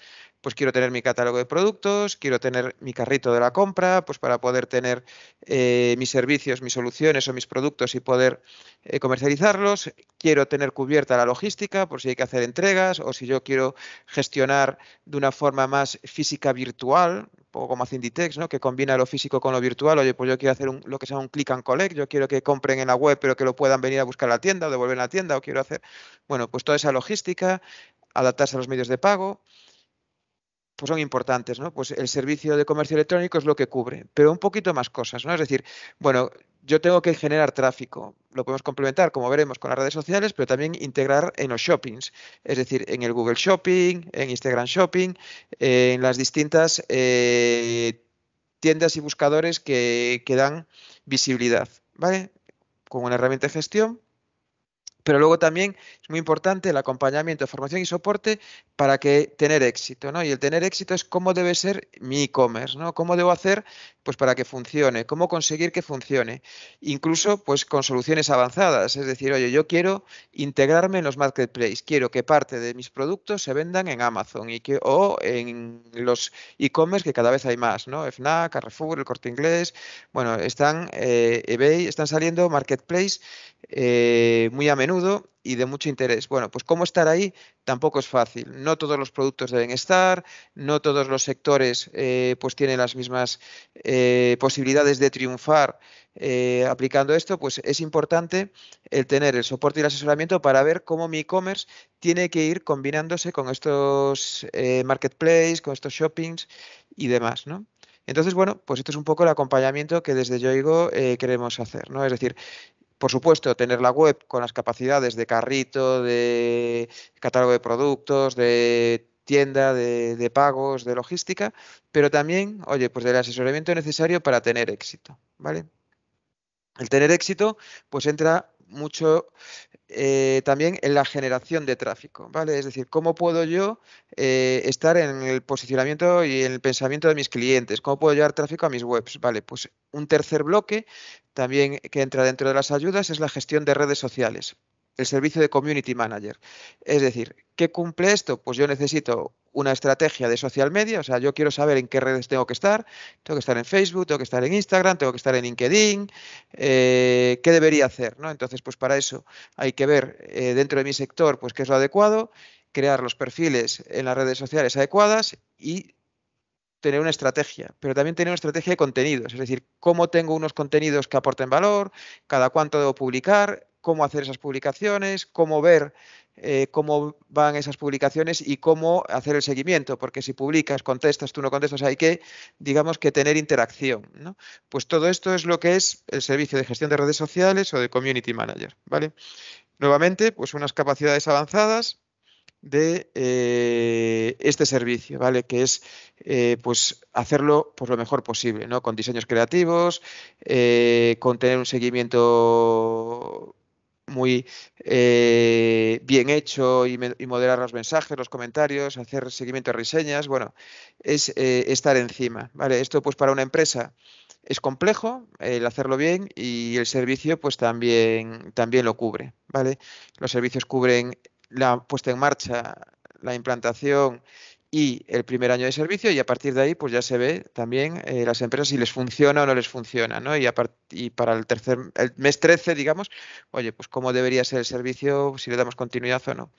pues quiero tener mi catálogo de productos, quiero tener mi carrito de la compra, pues para poder tener eh, mis servicios, mis soluciones o mis productos y poder eh, comercializarlos. Quiero tener cubierta la logística por si hay que hacer entregas o si yo quiero gestionar de una forma más física virtual, poco como hace Inditex, ¿no? que combina lo físico con lo virtual. Oye, pues yo quiero hacer lo que sea un click and collect, yo quiero que compren en la web, pero que lo puedan venir a buscar a la tienda o devolver a la tienda, o quiero hacer, bueno, pues toda esa logística, adaptarse a los medios de pago, pues son importantes, ¿no? Pues el servicio de comercio electrónico es lo que cubre, pero un poquito más cosas, ¿no? Es decir, bueno, yo tengo que generar tráfico. Lo podemos complementar, como veremos, con las redes sociales, pero también integrar en los shoppings, es decir, en el Google Shopping, en Instagram Shopping, en las distintas eh, tiendas y buscadores que, que dan visibilidad, ¿vale? Con una herramienta de gestión pero luego también es muy importante el acompañamiento, formación y soporte para que tener éxito, ¿no? Y el tener éxito es cómo debe ser mi e-commerce, ¿no? Cómo debo hacer, pues para que funcione, cómo conseguir que funcione, incluso, pues con soluciones avanzadas, es decir, oye, yo quiero integrarme en los marketplaces, quiero que parte de mis productos se vendan en Amazon y que o en los e-commerce que cada vez hay más, ¿no? Fnac, Carrefour, El Corte Inglés, bueno, están eh, eBay, están saliendo marketplaces eh, muy a menudo y de mucho interés. Bueno, pues cómo estar ahí tampoco es fácil. No todos los productos deben estar, no todos los sectores eh, pues tienen las mismas eh, posibilidades de triunfar eh, aplicando esto. Pues es importante el tener el soporte y el asesoramiento para ver cómo mi e-commerce tiene que ir combinándose con estos marketplaces, con estos shoppings y demás, ¿no? Entonces, bueno, pues esto es un poco el acompañamiento que desde Yoigo queremos hacer, ¿no? Es decir, por supuesto, tener la web con las capacidades de carrito, de catálogo de productos, de tienda, de, pagos, de logística, pero también, oye, pues del asesoramiento necesario para tener éxito, ¿vale? El tener éxito, pues entra mucho eh, también en la generación de tráfico, ¿vale? Es decir, ¿cómo puedo yo eh, estar en el posicionamiento y en el pensamiento de mis clientes? ¿Cómo puedo llevar tráfico a mis webs? Vale, pues un tercer bloque también que entra dentro de las ayudas es la gestión de redes sociales el servicio de Community Manager. Es decir, ¿qué cumple esto? Pues yo necesito una estrategia de social media, o sea, yo quiero saber en qué redes tengo que estar, tengo que estar en Facebook, tengo que estar en Instagram, tengo que estar en LinkedIn, eh, qué debería hacer, ¿no? Entonces, pues para eso hay que ver eh, dentro de mi sector, pues qué es lo adecuado, crear los perfiles en las redes sociales adecuadas y tener una estrategia, pero también tener una estrategia de contenidos, es decir, cómo tengo unos contenidos que aporten valor, cada cuánto debo publicar, cómo hacer esas publicaciones, cómo ver eh, cómo van esas publicaciones y cómo hacer el seguimiento, porque si publicas, contestas, tú no contestas, hay que, digamos, que tener interacción. ¿no? Pues todo esto es lo que es el servicio de gestión de redes sociales o de community manager. ¿vale? Nuevamente, pues unas capacidades avanzadas de eh, este servicio, ¿vale? Que es eh, pues hacerlo pues, lo mejor posible, ¿no? Con diseños creativos, con tener un seguimiento muy eh, bien hecho y, moderar los mensajes, los comentarios, hacer seguimiento de reseñas, bueno, es eh, estar encima, ¿vale? Esto pues para una empresa es complejo el hacerlo bien y el servicio pues también, también lo cubre, ¿vale? Los servicios cubren la puesta en marcha, la implantación, y el primer año de servicio y a partir de ahí pues ya se ve también eh, las empresas si les funciona o no les funciona, ¿no? Y, a y para el tercer el mes 13, digamos, oye, pues cómo debería ser el servicio, si le damos continuidad o no.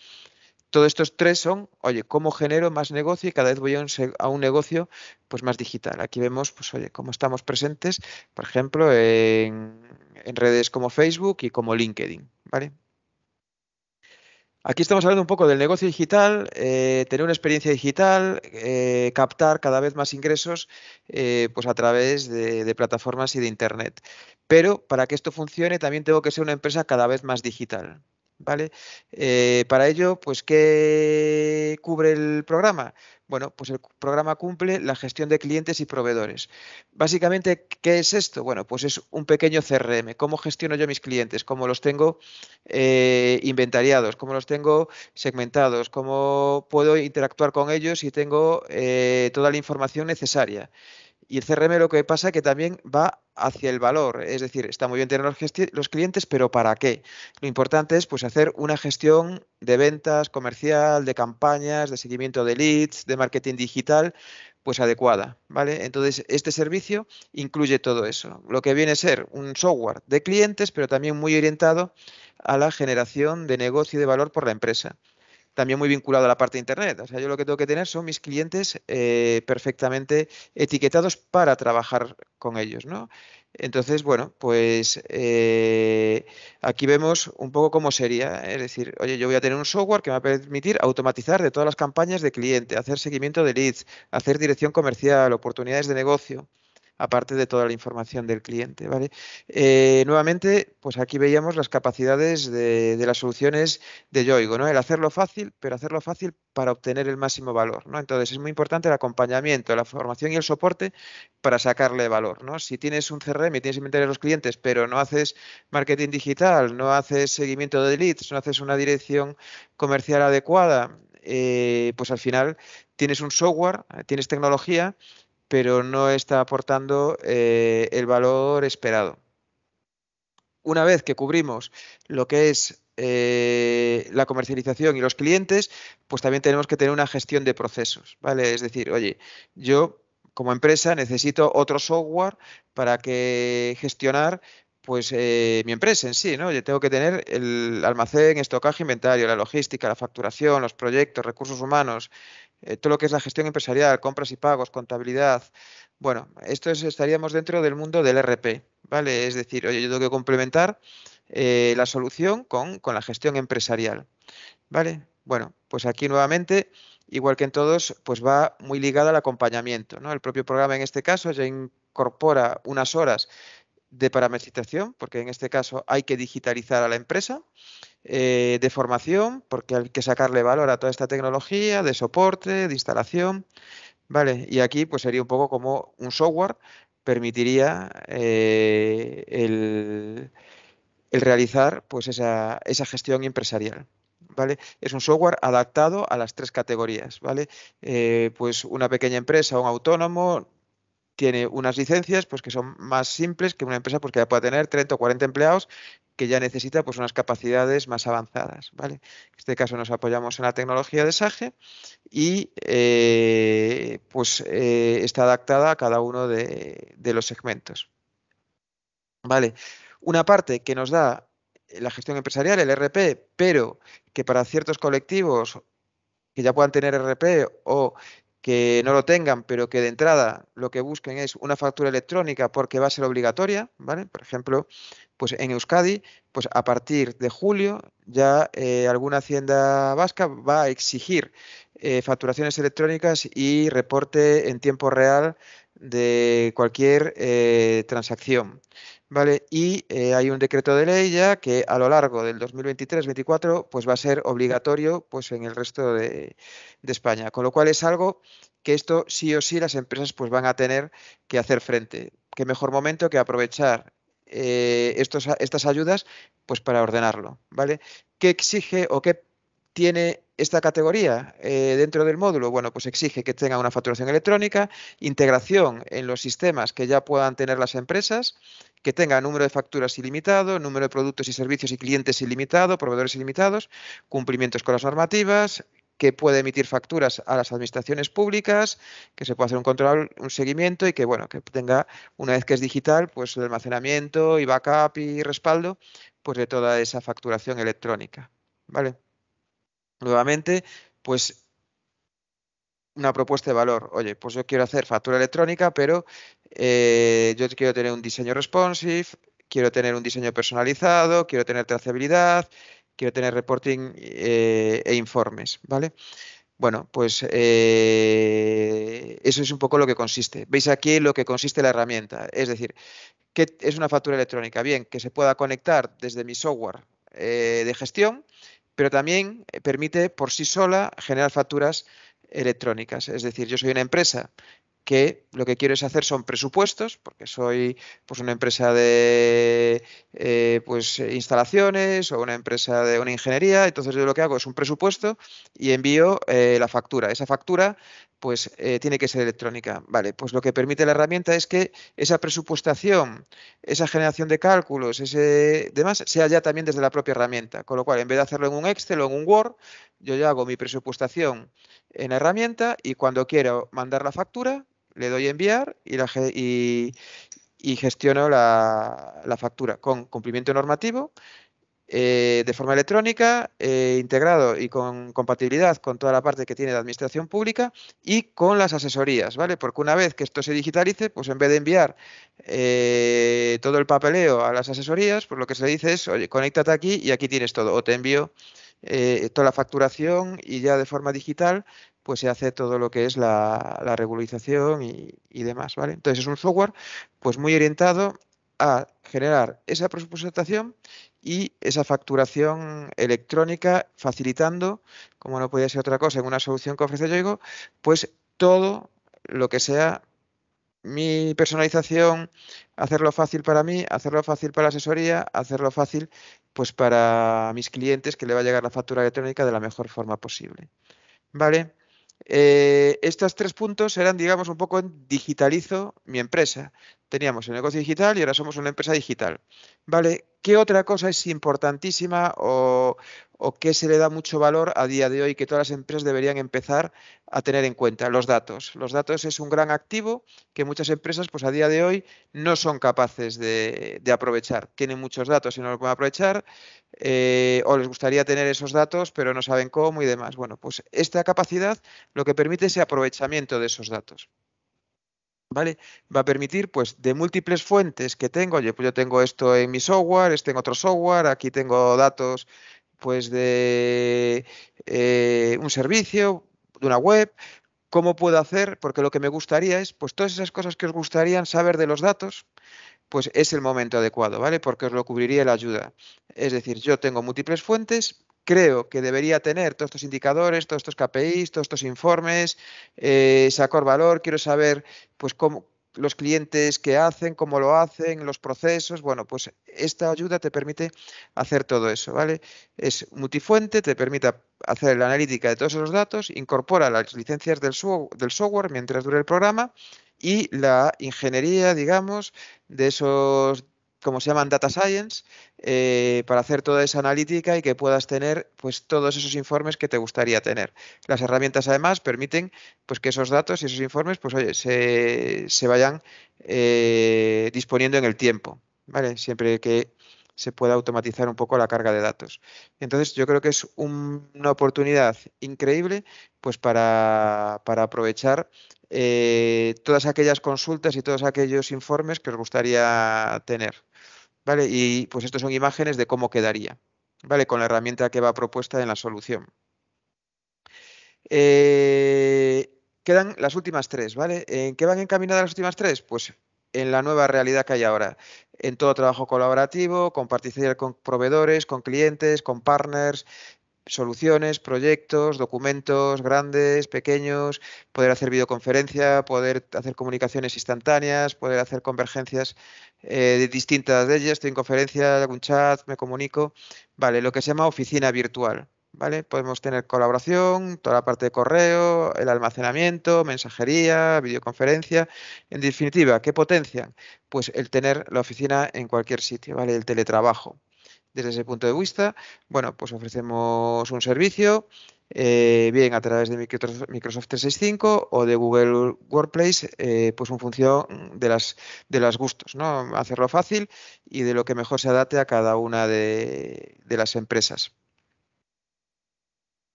Todos estos tres son, oye, cómo genero más negocio y cada vez voy a un, negocio pues más digital. Aquí vemos, pues oye, cómo estamos presentes, por ejemplo, en, en redes como Facebook y como LinkedIn, ¿vale? Aquí estamos hablando un poco del negocio digital, eh, tener una experiencia digital, eh, captar cada vez más ingresos eh, pues a través de, plataformas y de Internet. Pero para que esto funcione también tengo que ser una empresa cada vez más digital. ¿vale? Eh, para ello, pues, ¿qué cubre el programa? Bueno, pues el programa cumple la gestión de clientes y proveedores. Básicamente, ¿qué es esto? Bueno, pues es un pequeño CRM. ¿Cómo gestiono yo mis clientes? ¿Cómo los tengo eh, inventariados? ¿Cómo los tengo segmentados? ¿Cómo puedo interactuar con ellos si tengo eh, toda la información necesaria? Y el CRM lo que pasa es que también va hacia el valor, es decir, está muy bien tener los, clientes, pero ¿para qué? Lo importante es pues hacer una gestión de ventas comercial, de campañas, de seguimiento de leads, de marketing digital, pues adecuada, ¿vale? Entonces, este servicio incluye todo eso, lo que viene a ser un software de clientes, pero también muy orientado a la generación de negocio y de valor por la empresa también muy vinculado a la parte de Internet. O sea, yo lo que tengo que tener son mis clientes eh, perfectamente etiquetados para trabajar con ellos, Entonces, bueno, pues eh, aquí vemos un poco cómo sería. ¿eh? Es decir, oye, yo voy a tener un software que me va a permitir automatizar de todas las campañas de cliente, hacer seguimiento de leads, hacer dirección comercial, oportunidades de negocio aparte de toda la información del cliente. ¿vale? Eh, nuevamente, pues aquí veíamos las capacidades de, las soluciones de Yoigo, ¿no? el hacerlo fácil, pero hacerlo fácil para obtener el máximo valor. ¿no? Entonces, es muy importante el acompañamiento, la formación y el soporte para sacarle valor. ¿no? Si tienes un CRM y tienes inventario a los clientes, pero no haces marketing digital, no haces seguimiento de leads, no haces una dirección comercial adecuada, eh, pues al final tienes un software, eh, tienes tecnología pero no está aportando eh, el valor esperado. Una vez que cubrimos lo que es eh, la comercialización y los clientes, pues también tenemos que tener una gestión de procesos, ¿vale? Es decir, oye, yo como empresa necesito otro software para que gestionar pues eh, mi empresa en sí, ¿no? Yo tengo que tener el almacén, estocaje, inventario, la logística, la facturación, los proyectos, recursos humanos, eh, todo lo que es la gestión empresarial, compras y pagos, contabilidad. Bueno, esto es, estaríamos dentro del mundo del RP, ¿vale? Es decir, oye, yo tengo que complementar eh, la solución con, con la gestión empresarial, ¿vale? Bueno, pues aquí nuevamente igual que en todos, pues va muy ligada al acompañamiento. ¿no? El propio programa en este caso ya incorpora unas horas de parametrización, porque en este caso hay que digitalizar a la empresa, eh, de formación, porque hay que sacarle valor a toda esta tecnología, de soporte, de instalación, ¿vale? Y aquí pues sería un poco como un software permitiría eh, el, el, realizar pues esa, esa gestión empresarial. ¿Vale? Es un software adaptado a las tres categorías, ¿vale? Eh, pues una pequeña empresa, un autónomo, tiene unas licencias pues, que son más simples que una empresa porque que ya pueda tener 30 o 40 empleados que ya necesita pues, unas capacidades más avanzadas. ¿vale? En este caso nos apoyamos en la tecnología de SAGE y eh, pues, eh, está adaptada a cada uno de, los segmentos. ¿Vale? Una parte que nos da la gestión empresarial, el RP, pero que para ciertos colectivos que ya puedan tener RP o que no lo tengan, pero que de entrada lo que busquen es una factura electrónica porque va a ser obligatoria, ¿vale? Por ejemplo, pues en Euskadi, pues a partir de julio ya eh, alguna hacienda vasca va a exigir eh, facturaciones electrónicas y reporte en tiempo real de cualquier eh, transacción. ¿Vale? Y eh, hay un decreto de ley ya que a lo largo del 2023-2024 pues va a ser obligatorio pues, en el resto de, España. Con lo cual es algo que esto sí o sí las empresas pues, van a tener que hacer frente. Qué mejor momento que aprovechar estos, estas ayudas pues, para ordenarlo. ¿vale? ¿Qué exige o qué tiene esta categoría eh, dentro del módulo, bueno, pues exige que tenga una facturación electrónica, integración en los sistemas que ya puedan tener las empresas, que tenga número de facturas ilimitado, número de productos y servicios y clientes ilimitado, proveedores ilimitados, cumplimientos con las normativas, que puede emitir facturas a las administraciones públicas, que se pueda hacer un control, un seguimiento y que bueno, que tenga una vez que es digital, pues el almacenamiento y backup y respaldo, pues de toda esa facturación electrónica, ¿vale? nuevamente, pues una propuesta de valor. Oye, pues yo quiero hacer factura electrónica, pero eh, yo quiero tener un diseño responsive, quiero tener un diseño personalizado, quiero tener trazabilidad, quiero tener reporting eh, e informes, ¿vale? Bueno, pues eh, eso es un poco lo que consiste. Veis aquí lo que consiste la herramienta. Es decir, ¿qué es una factura electrónica? Bien, que se pueda conectar desde mi software de gestión pero también eh, permite por sí sola generar facturas electrónicas. Es decir, yo soy una empresa que lo que quiero es hacer son presupuestos, porque soy pues una empresa de eh, pues instalaciones o una empresa de una ingeniería, entonces yo lo que hago es un presupuesto y envío eh, la factura. Esa factura pues eh, tiene que ser electrónica. Vale, pues lo que permite la herramienta es que esa presupuestación, esa generación de cálculos, ese demás, sea ya también desde la propia herramienta. Con lo cual, en vez de hacerlo en un Excel o en un Word, yo ya hago mi presupuestación en la herramienta y cuando quiero mandar la factura, le doy enviar y, la, y, y gestiono la, factura con cumplimiento normativo eh, de forma electrónica, eh, integrado y con compatibilidad con toda la parte que tiene la administración pública y con las asesorías, ¿vale? Porque una vez que esto se digitalice, pues en vez de enviar eh, todo el papeleo a las asesorías, por pues lo que se dice es, oye, conéctate aquí y aquí tienes todo, o te envío toda la facturación y ya de forma digital, pues se hace todo lo que es la, regularización y, y demás, ¿vale? Entonces es un software pues muy orientado a generar esa presupuestación y esa facturación electrónica facilitando, como no podía ser otra cosa, en una solución que ofrece Yoigo, pues todo lo que sea mi personalización, hacerlo fácil para mí, hacerlo fácil para la asesoría, hacerlo fácil pues para mis clientes que le va a llegar la factura electrónica de la mejor forma posible. ¿Vale? Eh, estos tres puntos eran, digamos, un poco en digitalizo mi empresa teníamos el negocio digital y ahora somos una empresa digital. ¿Vale? ¿Qué otra cosa es importantísima o, o que se le da mucho valor a día de hoy que todas las empresas deberían empezar a tener en cuenta? Los datos. Los datos es un gran activo que muchas empresas pues a día de hoy no son capaces de, aprovechar. Tienen muchos datos y no los pueden aprovechar eh, o les gustaría tener esos datos pero no saben cómo y demás. Bueno, pues esta capacidad lo que permite es el aprovechamiento de esos datos. ¿vale? Va a permitir, pues, de múltiples fuentes que tengo, pues yo tengo esto en mi software, este en otro software, aquí tengo datos, pues, de eh, un servicio, de una web, ¿cómo puedo hacer? Porque lo que me gustaría es, pues, todas esas cosas que os gustarían saber de los datos, pues es el momento adecuado, ¿vale? Porque os lo cubriría la ayuda. Es decir, yo tengo múltiples fuentes, creo que debería tener todos estos indicadores, todos estos KPIs, todos estos informes, eh, sacar valor, quiero saber pues cómo los clientes que hacen, cómo lo hacen, los procesos, bueno, pues esta ayuda te permite hacer todo eso, ¿vale? Es multifuente, te permite hacer la analítica de todos esos datos, incorpora las licencias del, del software mientras dure el programa y la ingeniería, digamos, de esos como se llaman data science, eh, para hacer toda esa analítica y que puedas tener pues todos esos informes que te gustaría tener. Las herramientas además permiten pues que esos datos y esos informes pues se, vayan eh, disponiendo en el tiempo, ¿vale? Siempre que se pueda automatizar un poco la carga de datos. Entonces, yo creo que es una oportunidad increíble pues para, aprovechar eh, todas aquellas consultas y todos aquellos informes que os gustaría tener. ¿Vale? Y pues estos son imágenes de cómo quedaría, ¿vale? Con la herramienta que va propuesta en la solución. Eh, quedan las últimas tres, ¿vale? ¿En eh, qué van encaminadas las últimas tres? Pues en la nueva realidad que hay ahora. En todo trabajo colaborativo, compartir con proveedores, con clientes, con partners, soluciones, proyectos, documentos grandes, pequeños, poder hacer videoconferencia, poder hacer comunicaciones instantáneas, poder hacer convergencias eh, distintas de ellas, estoy en conferencia, algún chat, me comunico. Vale, lo que se llama oficina virtual. ¿vale? Podemos tener colaboración, toda la parte de correo, el almacenamiento, mensajería, videoconferencia. En definitiva, ¿qué potencian? Pues el tener la oficina en cualquier sitio, ¿vale? El teletrabajo. Desde ese punto de vista, bueno, pues ofrecemos un servicio, eh, bien a través de Microsoft 365 o de Google Workplace, eh, pues en función de las de los gustos, ¿no? Hacerlo fácil y de lo que mejor se adapte a cada una de, de las empresas.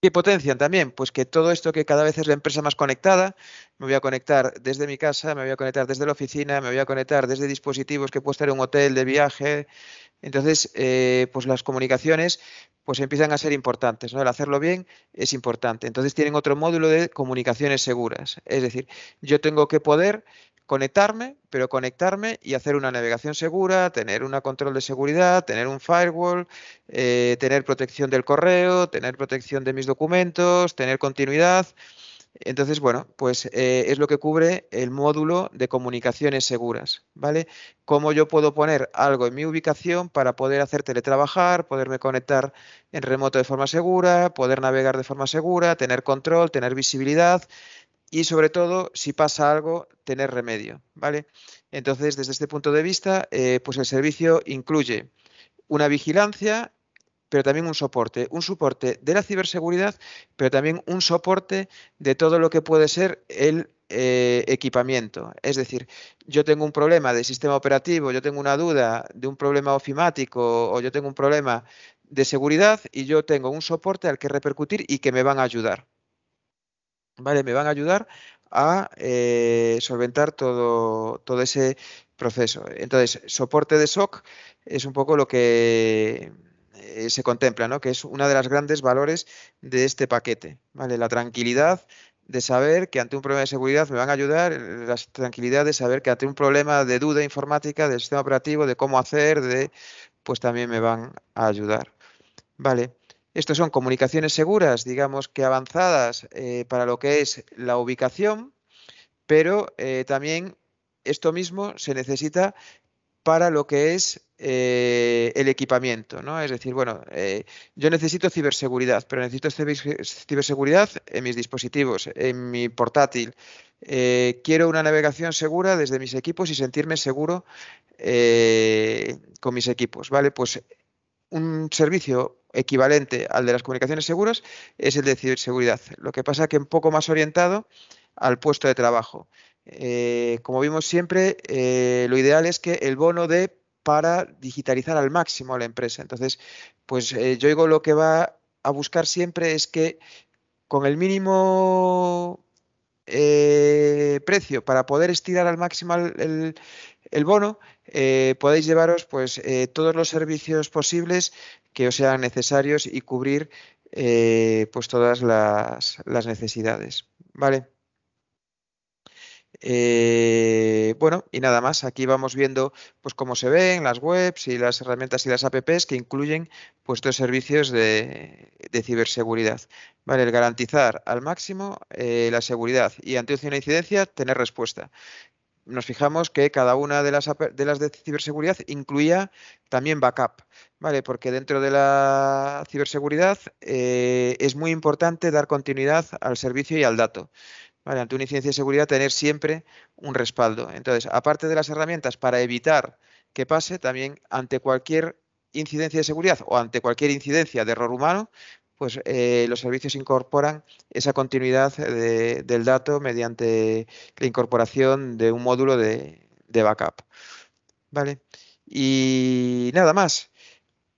¿Qué potencian también? Pues que todo esto que cada vez es la empresa más conectada, me voy a conectar desde mi casa, me voy a conectar desde la oficina, me voy a conectar desde dispositivos que puede estar en un hotel de viaje. Entonces, eh, pues las comunicaciones pues empiezan a ser importantes, ¿no? El hacerlo bien es importante. Entonces tienen otro módulo de comunicaciones seguras. Es decir, yo tengo que poder conectarme, pero conectarme y hacer una navegación segura, tener un control de seguridad, tener un firewall, eh, tener protección del correo, tener protección de mis documentos, tener continuidad. Entonces, bueno, pues eh, es lo que cubre el módulo de comunicaciones seguras, ¿vale? Cómo yo puedo poner algo en mi ubicación para poder hacer teletrabajar, poderme conectar en remoto de forma segura, poder navegar de forma segura, tener control, tener visibilidad, y sobre todo, si pasa algo, tener remedio, ¿vale? Entonces, desde este punto de vista, eh, pues el servicio incluye una vigilancia, pero también un soporte, un soporte de la ciberseguridad, pero también un soporte de todo lo que puede ser el eh, equipamiento. Es decir, yo tengo un problema de sistema operativo, yo tengo una duda de un problema ofimático o yo tengo un problema de seguridad y yo tengo un soporte al que repercutir y que me van a ayudar. ¿vale? Me van a ayudar a eh, solventar todo, todo ese proceso. Entonces, soporte de SOC es un poco lo que eh, se contempla, ¿no? que es una de las grandes valores de este paquete. ¿vale? La tranquilidad de saber que ante un problema de seguridad me van a ayudar, la tranquilidad de saber que ante un problema de duda informática del sistema operativo, de cómo hacer, de pues también me van a ayudar. Vale. Estos son comunicaciones seguras, digamos que avanzadas eh, para lo que es la ubicación, pero eh, también esto mismo se necesita para lo que es eh, el equipamiento, ¿no? Es decir, bueno, yo necesito ciberseguridad, pero necesito ciberseguridad en mis dispositivos, en mi portátil. quiero una navegación segura desde mis equipos y sentirme seguro con mis equipos, ¿vale? Pues un servicio equivalente al de las comunicaciones seguras es el de ciberseguridad. Lo que pasa es que un poco más orientado al puesto de trabajo. Eh, como vimos siempre, eh, lo ideal es que el bono dé para digitalizar al máximo a la empresa. Entonces, pues eh, yo digo lo que va a buscar siempre es que con el mínimo eh, precio para poder estirar al máximo el, el bono, eh, podéis llevaros pues eh, todos los servicios posibles que os sean necesarios y cubrir pues todas las, las necesidades. Vale. Eh, bueno, y nada más, aquí vamos viendo pues cómo se ven las webs y las herramientas y las apps que incluyen estos pues, servicios de, ciberseguridad. Vale, el garantizar al máximo eh, la seguridad y ante una incidencia tener respuesta nos fijamos que cada una de las, de las de ciberseguridad incluía también backup, ¿vale? Porque dentro de la ciberseguridad eh, es muy importante dar continuidad al servicio y al dato ante una incidencia de seguridad, tener siempre un respaldo. Entonces, aparte de las herramientas para evitar que pase, también ante cualquier incidencia de seguridad o ante cualquier incidencia de error humano, pues eh, los servicios incorporan esa continuidad del dato mediante la incorporación de un módulo de, backup. ¿Vale? Y nada más.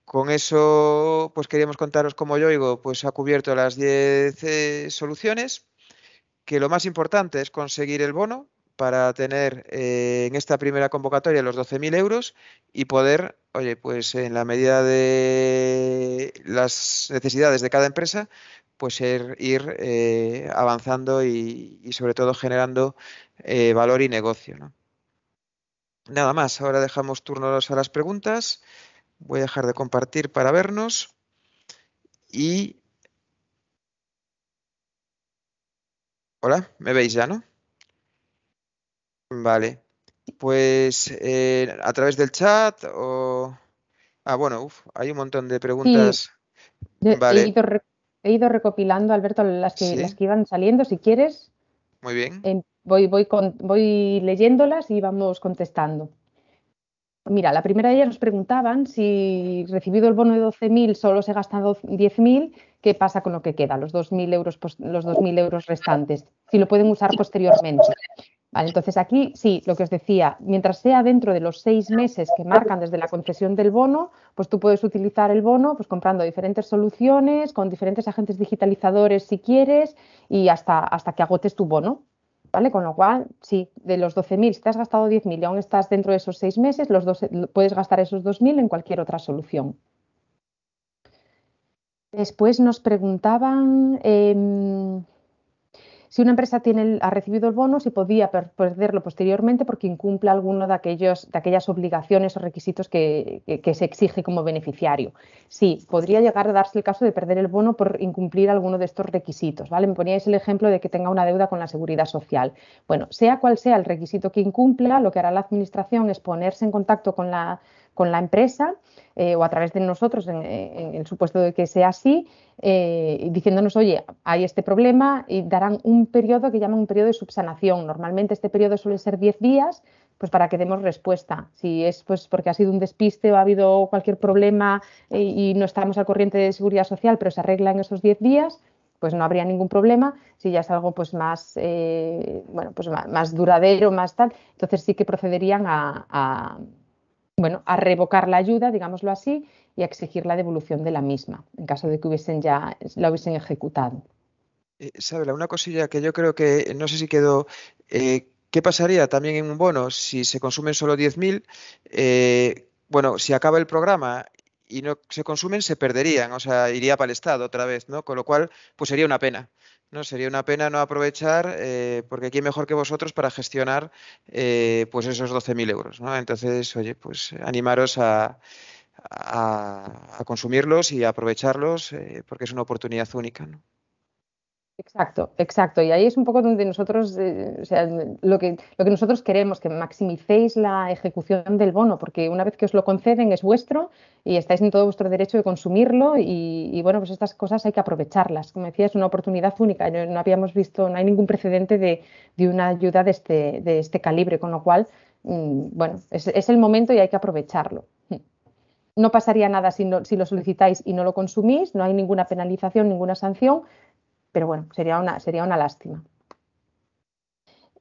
Con eso, pues queríamos contaros cómo Yoigo pues, ha cubierto las 10 eh, soluciones que lo más importante es conseguir el bono para tener eh, en esta primera convocatoria los 12.000 euros y poder, oye, pues en la medida de las necesidades de cada empresa, pues ir, eh, avanzando y, sobre todo generando eh, valor y negocio. Nada más, ahora dejamos turnos a las preguntas. Voy a dejar de compartir para vernos y Hola, ¿me veis ya, no? Vale. Pues eh, a través del chat o... Ah, bueno, hay un montón de preguntas. he, ido recopilando, Alberto, las que, las que iban saliendo. Si quieres, Muy bien. Em, voy, voy, con voy leyéndolas y vamos contestando. Mira, la primera de ellas nos preguntaban si recibido el bono de 12.000 solo se ha gastado 10.000, ¿qué pasa con lo que queda? Los 2.000 euros, los euros restantes, si lo pueden usar posteriormente. Vale, entonces aquí sí, lo que os decía, mientras sea dentro de los seis meses que marcan desde la concesión del bono, pues tú puedes utilizar el bono pues comprando diferentes soluciones, con diferentes agentes digitalizadores si quieres, y hasta, hasta que agotes tu bono. ¿Vale? Con lo cual, sí, de los 12.000, si te has gastado 10.000 y aún estás dentro de esos seis meses, los puedes gastar esos 2.000 en cualquier otra solución. Después nos preguntaban, em, si una empresa ha recibido el bono, si podía perderlo posteriormente porque incumpla alguno de, aquellos, de aquellas obligaciones o requisitos que, se exige como beneficiario. Sí, podría llegar a darse el caso de perder el bono por incumplir alguno de estos requisitos. ¿vale? Me poníais el ejemplo de que tenga una deuda con la seguridad social. Bueno, sea cual sea el requisito que incumpla, lo que hará la Administración es ponerse en contacto con la con la empresa eh, o a través de nosotros, en, el supuesto de que sea así, eh, diciéndonos, oye, hay este problema y darán un periodo que llaman un periodo de subsanación. Normalmente este periodo suele ser 10 días, pues para que demos respuesta. Si es pues porque ha sido un despiste o ha habido cualquier problema eh, y no estamos al corriente de seguridad social, pero se arregla en esos 10 días, pues no habría ningún problema. Si ya es algo pues más, bueno, pues más, duradero, más tal, entonces sí que procederían a, bueno, a revocar la ayuda, digámoslo así, y a exigir la devolución de la misma, en caso de que hubiesen ya la hubiesen ejecutado. Eh, Sabela, una cosilla que yo creo que, no sé si quedó, eh, ¿qué pasaría también en un bono si se consumen solo 10.000? Eh, bueno, si acaba el programa y no se consumen, se perderían, o sea, iría para el Estado otra vez, ¿no? Con lo cual, pues sería una pena. No, sería una pena no aprovechar, porque eh, porque aquí mejor que vosotros para gestionar eh, pues esos 12.000 euros. ¿no? Entonces, oye, pues animaros a, a, consumirlos y a aprovecharlos, eh, porque es una oportunidad única. ¿no? Exacto, exacto. Y ahí es un poco donde nosotros, eh, o sea, lo que, lo que nosotros queremos, que maximicéis la ejecución del bono, porque una vez que os lo conceden es vuestro y estáis en todo vuestro derecho de consumirlo y, bueno, pues estas cosas hay que aprovecharlas. Como decía, es una oportunidad única. No, habíamos visto, no hay ningún precedente de, de una ayuda de este, de este, calibre, con lo cual, mm, bueno, es, es el momento y hay que aprovecharlo no pasaría nada si, no, si, lo solicitáis y no lo consumís, no hay ninguna penalización, ninguna sanción, pero bueno, sería una, sería una lástima.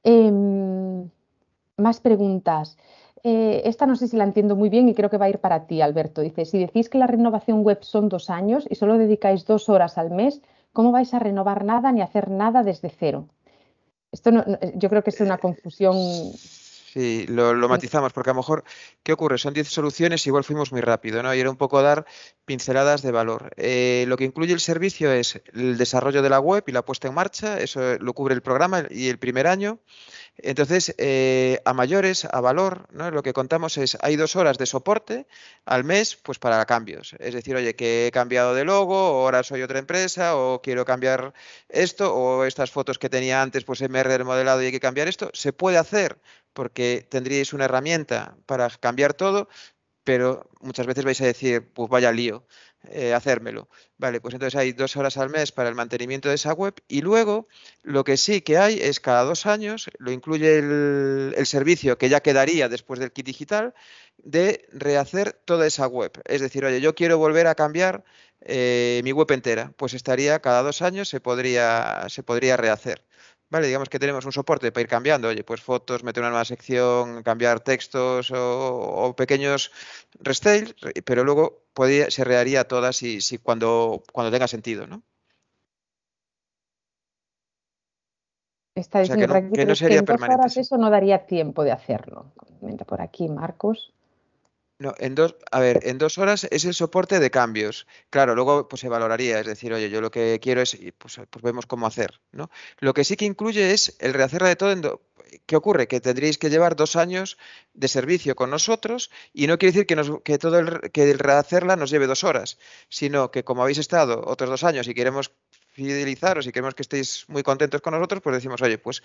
Em, más preguntas. Eh, esta no sé si la entiendo muy bien y creo que va a ir para ti, Alberto. Dice, si decís que la renovación web son dos años y solo dedicáis dos horas al mes, ¿cómo vais a renovar nada ni hacer nada desde cero? Esto no, yo creo que es una confusión Sí, lo, matizamos, porque a lo mejor, ¿qué ocurre? Son 10 soluciones, igual fuimos muy rápido, ¿no? Y era un poco dar pinceladas de valor. Eh, lo que incluye el servicio es el desarrollo de la web y la puesta en marcha, eso lo cubre el programa y el primer año. Entonces, eh, a mayores, a valor, ¿no? lo que contamos es, hay dos horas de soporte al mes pues para cambios. Es decir, oye, que he cambiado de logo, o ahora soy otra empresa, o quiero cambiar esto, o estas fotos que tenía antes, pues me he remodelado y hay que cambiar esto. Se puede hacer porque tendríais una herramienta para cambiar todo, pero muchas veces vais a decir, pues vaya lío, eh, hacérmelo. Vale, pues entonces hay dos horas al mes para el mantenimiento de esa web y luego lo que sí que hay es cada dos años, lo incluye el, servicio que ya quedaría después del kit digital, de rehacer toda esa web. Es decir, oye, yo quiero volver a cambiar eh, mi web entera, pues estaría cada dos años se podría, se podría rehacer. Vale, digamos que tenemos un soporte para ir cambiando, oye, pues fotos, meter una nueva sección, cambiar textos o, pequeños restails, pero luego se rearía todas cuando, cuando tenga sentido, ¿no? Está diciendo que, no, eso no daría tiempo de hacerlo. por aquí, Marcos. No, en dos, a ver, en dos horas es el soporte de cambios. Claro, luego pues se valoraría, es decir, oye, yo lo que quiero es, pues, pues vemos cómo hacer, ¿no? Lo que sí que incluye es el rehacerla de todo en ¿Qué ocurre? Que tendríais que llevar dos años de servicio con nosotros y no quiere decir que, nos, que todo el, que el rehacerla nos lleve dos horas, sino que como habéis estado otros dos años y queremos fidelizaros y queremos que estéis muy contentos con nosotros, pues decimos, oye, pues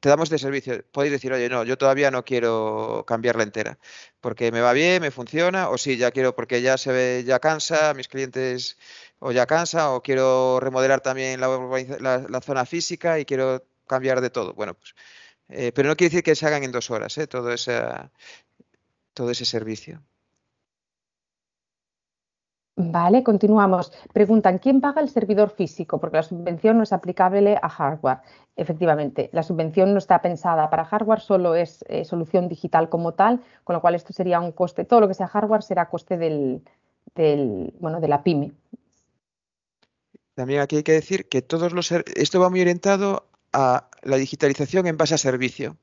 te damos este servicio. Podéis decir, oye, no, yo todavía no quiero cambiarla entera, porque me va bien, me funciona, o sí, ya quiero porque ya se ve, ya cansa, mis clientes o ya cansa, o quiero remodelar también la, zona física y quiero cambiar de todo. Bueno, pues, eh, pero no quiere decir que se hagan en dos horas, ¿eh? todo, ese todo ese servicio. Vale, continuamos. Preguntan, ¿quién paga el servidor físico? Porque la subvención no es aplicable a hardware. Efectivamente, la subvención no está pensada para hardware, solo es eh, solución digital como tal, con lo cual esto sería un coste, todo lo que sea hardware será coste del, bueno, de la pyme. También aquí hay que decir que todos los esto va muy orientado a la digitalización en base a servicio.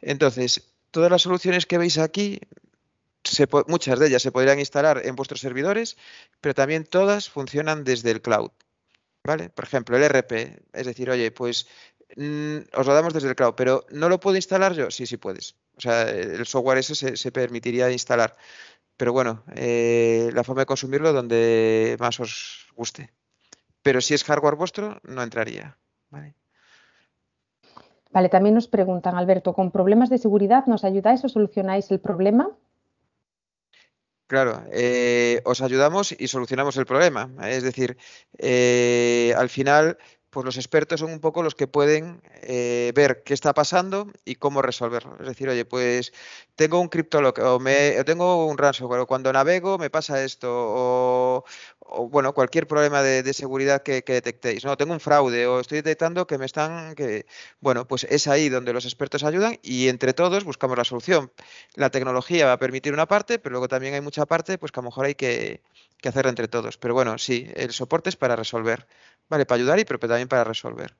Entonces, todas las soluciones que veis aquí muchas de ellas se podrían instalar en vuestros servidores, pero también todas funcionan desde el cloud. ¿Vale? Por ejemplo, el RP, es decir, oye, pues mm, os lo damos desde el cloud, pero ¿no lo puedo instalar yo? Sí, sí puedes. O sea, el software ese se, permitiría instalar. Pero bueno, eh, la forma de consumirlo donde más os guste. Pero si es hardware vuestro, no entraría. ¿Vale? Vale, también nos preguntan, Alberto, ¿con problemas de seguridad nos ayudáis o solucionáis el problema? Claro, eh, os ayudamos y solucionamos el problema. ¿eh? Es decir, eh, al final pues los expertos son un poco los que pueden eh, ver qué está pasando y cómo resolverlo. Es decir, oye, pues tengo un cripto o, me, tengo un ransomware, cuando navego me pasa esto, o, bueno, cualquier problema de, seguridad que, detectéis. No, tengo un fraude o estoy detectando que me están, bueno, pues es ahí donde los expertos ayudan y entre todos buscamos la solución. La tecnología va a permitir una parte, pero luego también hay mucha parte, pues que a lo mejor hay que, hacer entre todos. Pero bueno, sí, el soporte es para resolver, vale, para ayudar y también para resolver.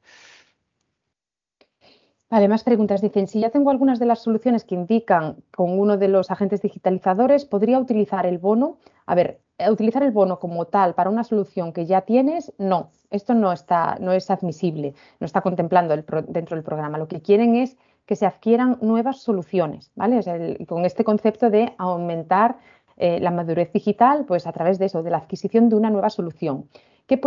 Vale, más preguntas. Dicen, si ya tengo algunas de las soluciones que indican con uno de los agentes digitalizadores, ¿podría utilizar el bono? A ver, eh, utilizar el bono como tal para una solución que ya tienes, no, esto no, está, no es admisible, no está contemplando dentro del programa. Lo que quieren es que se adquieran nuevas soluciones, ¿vale? con este concepto de aumentar eh, la madurez digital, pues a través de eso, de la adquisición de una nueva solución. ¿Qué,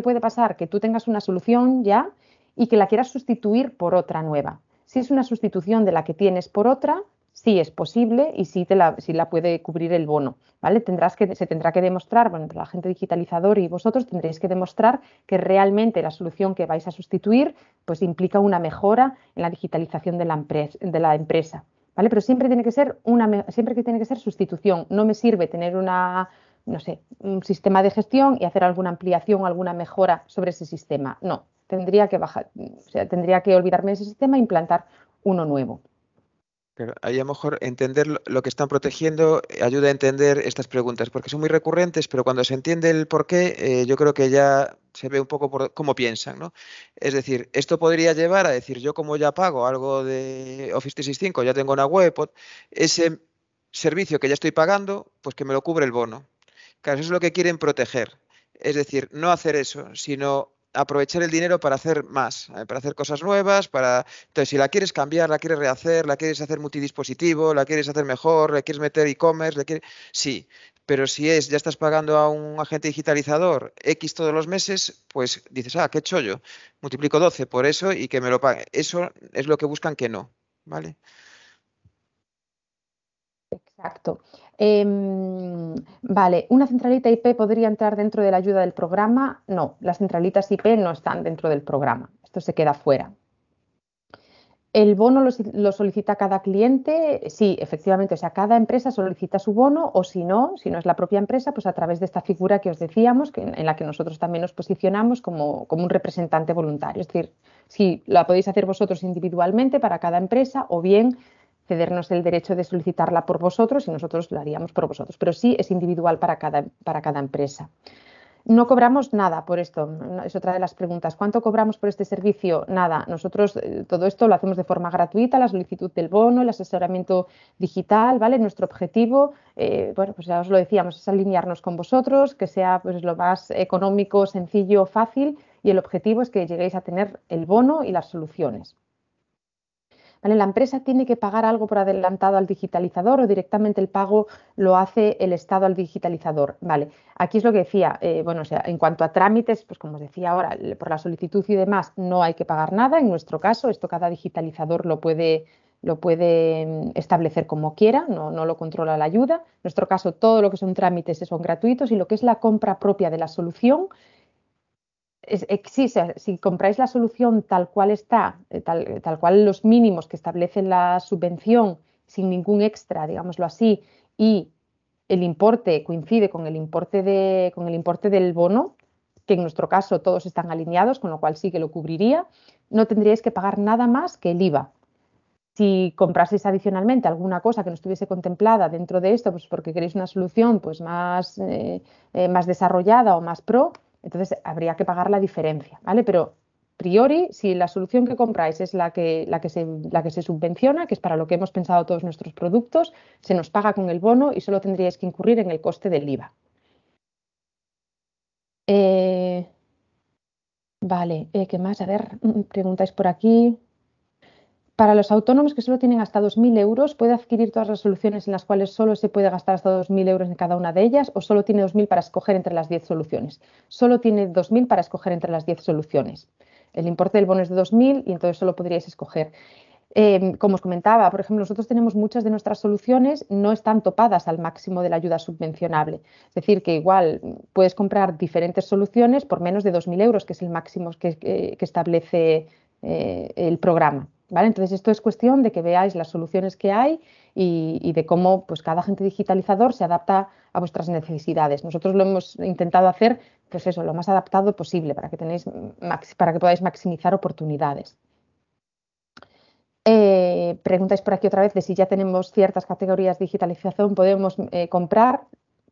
puede pasar? Que tú tengas una solución ya y que la quieras sustituir por otra nueva. Si es una sustitución de la que tienes por otra, sí es posible y sí, te la, la puede cubrir el bono. ¿vale? Tendrás que, se tendrá que demostrar, bueno, entre la gente digitalizadora y vosotros tendréis que demostrar que realmente la solución que vais a sustituir pues, implica una mejora en la digitalización de la, empresa, de la empresa. ¿vale? Pero siempre tiene que ser una siempre que tiene que ser sustitución. No me sirve tener una no sé, un sistema de gestión y hacer alguna ampliación, alguna mejora sobre ese sistema. No, tendría que bajar, o sea, tendría que olvidarme de ese sistema e implantar uno nuevo. Pero ahí a lo mejor entender lo que están protegiendo eh, ayuda a entender estas preguntas, porque son muy recurrentes, pero cuando se entiende el por qué, eh, yo creo que ya se ve un poco por cómo piensan. ¿no? Es decir, esto podría llevar a decir, yo como ya pago algo de Office 365, ya tengo una web, ese servicio que ya estoy pagando, pues que me lo cubre el bono. Claro, eso es lo que quieren proteger. Es decir, no hacer eso, sino aprovechar el dinero para hacer más, eh, para hacer cosas nuevas, para entonces si la quieres cambiar, la quieres rehacer, la quieres hacer multidispositivo, la quieres hacer mejor, la quieres meter e-commerce, le quieres sí, pero si es ya estás pagando a un agente digitalizador X todos los meses, pues dices, "Ah, qué chollo, multiplico 12 por eso y que me lo pague." Eso es lo que buscan que no, ¿vale? Exacto. Em, vale, ¿una centralita IP podría entrar dentro de la ayuda del programa? No, las centralitas IP no están dentro del programa, esto se queda fuera. ¿El bono lo, solicita cada cliente? Sí, efectivamente, o sea, cada empresa solicita su bono o si no, si no es la propia empresa, pues a través de esta figura que os decíamos, en la que nosotros también nos posicionamos como, como un representante voluntario. Es decir, si la podéis hacer vosotros individualmente para cada empresa o bien cedernos el derecho de solicitarla por vosotros y nosotros lo haríamos por vosotros, pero sí es individual para cada, para cada empresa. No cobramos nada por esto, es otra de las preguntas. ¿Cuánto cobramos por este servicio? Nada. Nosotros eh, todo esto lo hacemos de forma gratuita, la solicitud del bono, el asesoramiento digital, ¿vale? Nuestro objetivo, eh, bueno, pues ya os lo decíamos, es alinearnos con vosotros, que sea pues lo más económico, sencillo, fácil y el objetivo es que lleguéis a tener el bono y las soluciones. La empresa tiene que pagar algo por adelantado al digitalizador o directamente el pago lo hace el Estado al digitalizador, ¿vale? Aquí es lo que decía, eh, bueno, o sea, en cuanto a trámites, pues como os decía ahora, por la solicitud y demás, no hay que pagar nada. En nuestro caso, esto cada digitalizador lo puede lo puede mm, establecer como quiera, no, no, lo controla la ayuda. En nuestro caso, todo lo que son trámites son gratuitos y lo que es la compra propia de la solución existe, eh, si compráis la solución tal cual está, eh, tal, cual los mínimos que establece la subvención, sin ningún extra, digámoslo así, y el importe coincide con el importe, de, con el importe del bono, que en nuestro caso todos están alineados, con lo cual sí que lo cubriría, no tendríais que pagar nada más que el IVA. Si compraseis adicionalmente alguna cosa que no estuviese contemplada dentro de esto, pues porque queréis una solución pues más, eh, más desarrollada o más pro, entonces habría que pagar la diferencia, ¿vale? Pero priori, si la solución que compráis es la que, la, que se, la que se subvenciona, que es para lo que hemos pensado todos nuestros productos, se nos paga con el bono y solo tendríais que incurrir en el coste del IVA. Eh, vale, eh, ¿qué más? A ver, mm, preguntáis por aquí. Para los autónomos que solo tienen hasta 2.000 euros, puede adquirir todas las soluciones en las cuales solo se puede gastar hasta 2.000 euros en cada una de ellas o solo tiene 2.000 para escoger entre las 10 soluciones. Solo tiene 2.000 para escoger entre las 10 soluciones. El importe del bono es de 2.000 y entonces solo podríais escoger. Em, como os comentaba, por ejemplo, nosotros tenemos muchas de nuestras soluciones, no están topadas al máximo de la ayuda subvencionable. Es decir, que igual puedes comprar diferentes soluciones por menos de 2.000 euros, que es el máximo que, establece eh, el programa. Entonces, esto es cuestión de que veáis las soluciones que hay y, de cómo pues, cada agente digitalizador se adapta a vuestras necesidades. Nosotros lo hemos intentado hacer, pues eso, lo más adaptado posible para que, tenéis, para que podáis maximizar oportunidades. Eh, preguntáis por aquí otra vez de si ya tenemos ciertas categorías de digitalización, podemos eh, comprar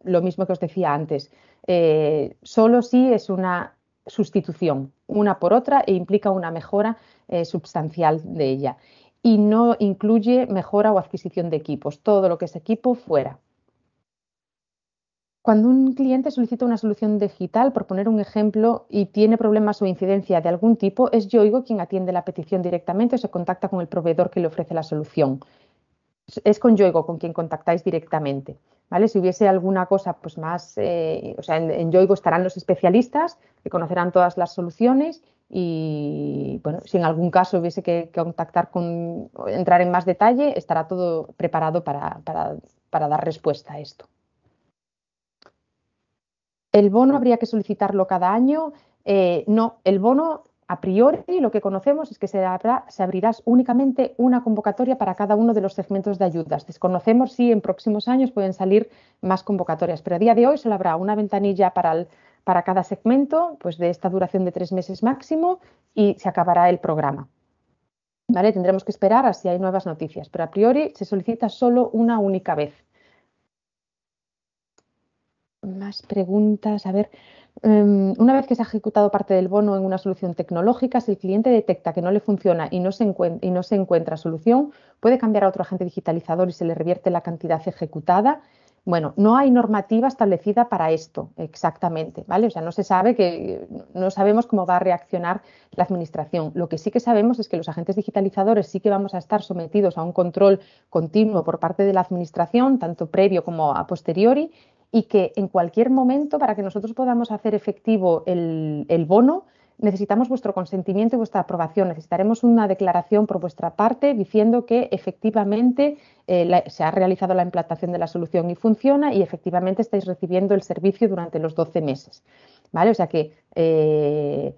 lo mismo que os decía antes. Eh, solo si es una sustitución, una por otra, e implica una mejora eh, substancial de ella. Y no incluye mejora o adquisición de equipos, todo lo que es equipo fuera. Cuando un cliente solicita una solución digital, por poner un ejemplo, y tiene problemas o incidencia de algún tipo, es Yoigo quien atiende la petición directamente o se contacta con el proveedor que le ofrece la solución. Es con Yoigo con quien contactáis directamente. Si hubiese alguna cosa pues más, eh, o sea, en, Yoigo estarán los especialistas que conocerán todas las soluciones y, bueno, si en algún caso hubiese que, contactar con, entrar en más detalle, estará todo preparado para, dar respuesta a esto. El bono habría que solicitarlo cada año. Eh, no, el bono a priori lo que conocemos es que se, abrirá únicamente una convocatoria para cada uno de los segmentos de ayudas. Desconocemos si en próximos años pueden salir más convocatorias, pero a día de hoy solo habrá una ventanilla para, cada segmento, pues de esta duración de tres meses máximo, y se acabará el programa. Tendremos que esperar a si hay nuevas noticias, pero a priori se solicita solo una única vez. Más preguntas, a ver. Em, una vez que se ha ejecutado parte del bono en una solución tecnológica, si el cliente detecta que no le funciona y no, se encuentra solución, puede cambiar a otro agente digitalizador y se le revierte la cantidad ejecutada. Bueno, no hay normativa establecida para esto exactamente, ¿vale? O sea, no se sabe que no sabemos cómo va a reaccionar la administración. Lo que sí que sabemos es que los agentes digitalizadores sí que vamos a estar sometidos a un control continuo por parte de la administración, tanto previo como a posteriori, y que en cualquier momento, para que nosotros podamos hacer efectivo el, bono, necesitamos vuestro consentimiento y vuestra aprobación. Necesitaremos una declaración por vuestra parte diciendo que efectivamente eh, se ha realizado la implantación de la solución y funciona y efectivamente estáis recibiendo el servicio durante los 12 meses. ¿Vale? O sea que eh,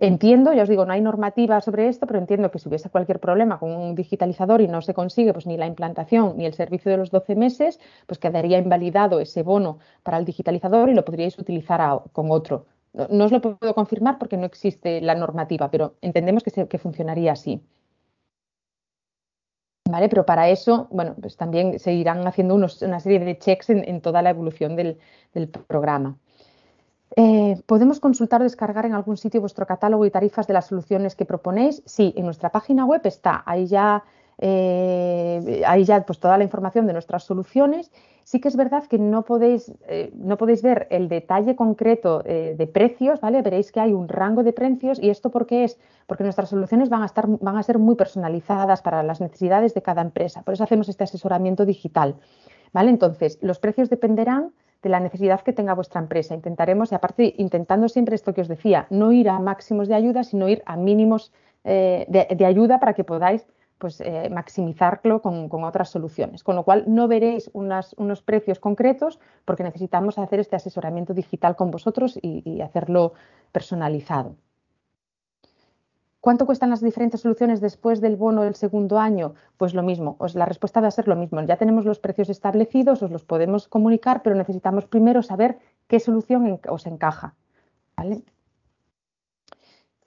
Entiendo, ya os digo, no hay normativa sobre esto, pero entiendo que si hubiese cualquier problema con un digitalizador y no se consigue pues, ni la implantación ni el servicio de los 12 meses, pues quedaría invalidado ese bono para el digitalizador y lo podríais utilizar con otro. No, os lo puedo confirmar porque no existe la normativa, pero entendemos que, que funcionaría así. ¿Vale? Pero para eso, bueno, pues también se irán haciendo una serie de checks en, toda la evolución del, del programa. Eh, ¿Podemos consultar o descargar en algún sitio vuestro catálogo y tarifas de las soluciones que proponéis? Sí, en nuestra página web está, ahí ya, eh, ahí ya pues, toda la información de nuestras soluciones. Sí que es verdad que no podéis, eh, no podéis ver el detalle concreto de precios, ¿vale? Veréis que hay un rango de precios y esto porque es, porque nuestras soluciones van a, estar, van a ser muy personalizadas para las necesidades de cada empresa. Por eso hacemos este asesoramiento digital, ¿vale? Entonces, los precios dependerán de la necesidad que tenga vuestra empresa. Intentaremos, y aparte intentando siempre esto que os decía, no ir a máximos de ayuda, sino ir a mínimos eh, de, ayuda para que podáis pues, eh, maximizarlo con, otras soluciones. Con lo cual no veréis unos precios concretos porque necesitamos hacer este asesoramiento digital con vosotros y hacerlo personalizado. ¿Cuánto cuestan las diferentes soluciones después del bono del segundo año? Pues lo mismo, la respuesta va a ser lo mismo. Ya tenemos los precios establecidos, os los podemos comunicar, pero necesitamos primero saber qué solución os encaja.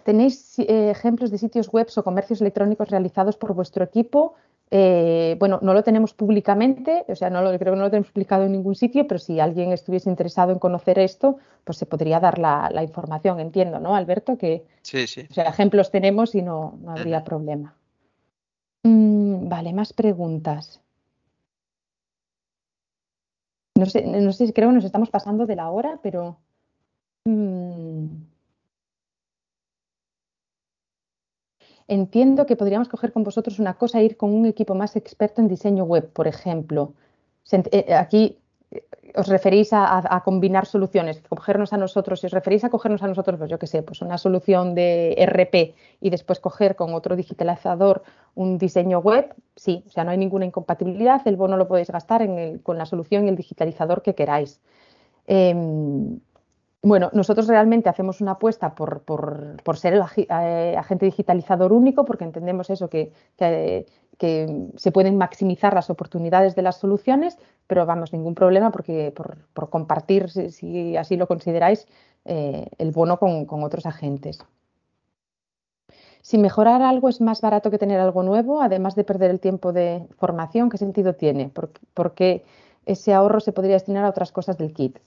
¿Tenéis eh, ejemplos de sitios web o comercios electrónicos realizados por vuestro equipo? Eh, bueno, no lo tenemos públicamente, o sea, no lo, creo que no lo tenemos explicado en ningún sitio, pero si alguien estuviese interesado en conocer esto, pues se podría dar la, información, entiendo, ¿no, Alberto? Que, sí, sí. O sea, ejemplos tenemos y no, habría problema. Mm, vale, más preguntas. No sé, no creo que nos estamos pasando de la hora, pero... Mm, entiendo que podríamos coger con vosotros una cosa e ir con un equipo más experto en diseño web, por ejemplo. Eh, aquí eh, os referís a, combinar soluciones, cogernos a nosotros, si os referís a cogernos a nosotros, pues yo qué sé, pues una solución de RP y después coger con otro digitalizador un diseño web, sí, o sea, no hay ninguna incompatibilidad, el bono lo podéis gastar con la solución y el digitalizador que queráis. Em, bueno, nosotros realmente hacemos una apuesta por, ser el eh, agente digitalizador único, porque entendemos eso, que, se pueden maximizar las oportunidades de las soluciones, pero vamos, ningún problema porque por, compartir, si, así lo consideráis, eh, el bono con, otros agentes. Si mejorar algo es más barato que tener algo nuevo, además de perder el tiempo de formación, ¿qué sentido tiene? porque ese ahorro se podría destinar a otras cosas del kit.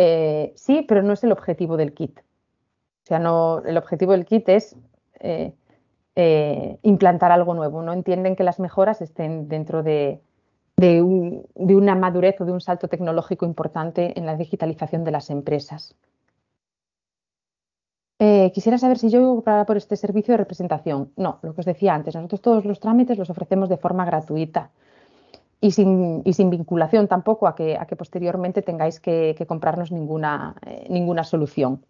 Eh, sí, pero no es el objetivo del kit. O sea, no, el objetivo del kit es eh, eh, implantar algo nuevo. No entienden que las mejoras estén dentro de, una madurez o de un salto tecnológico importante en la digitalización de las empresas. quisiera saber si yo cobrará por este servicio de representación. No, lo que os decía antes, nosotros todos los trámites los ofrecemos de forma gratuita y sin, y sin, vinculación tampoco a que, a que posteriormente tengáis que, comprarnos ninguna, eh, ninguna solución.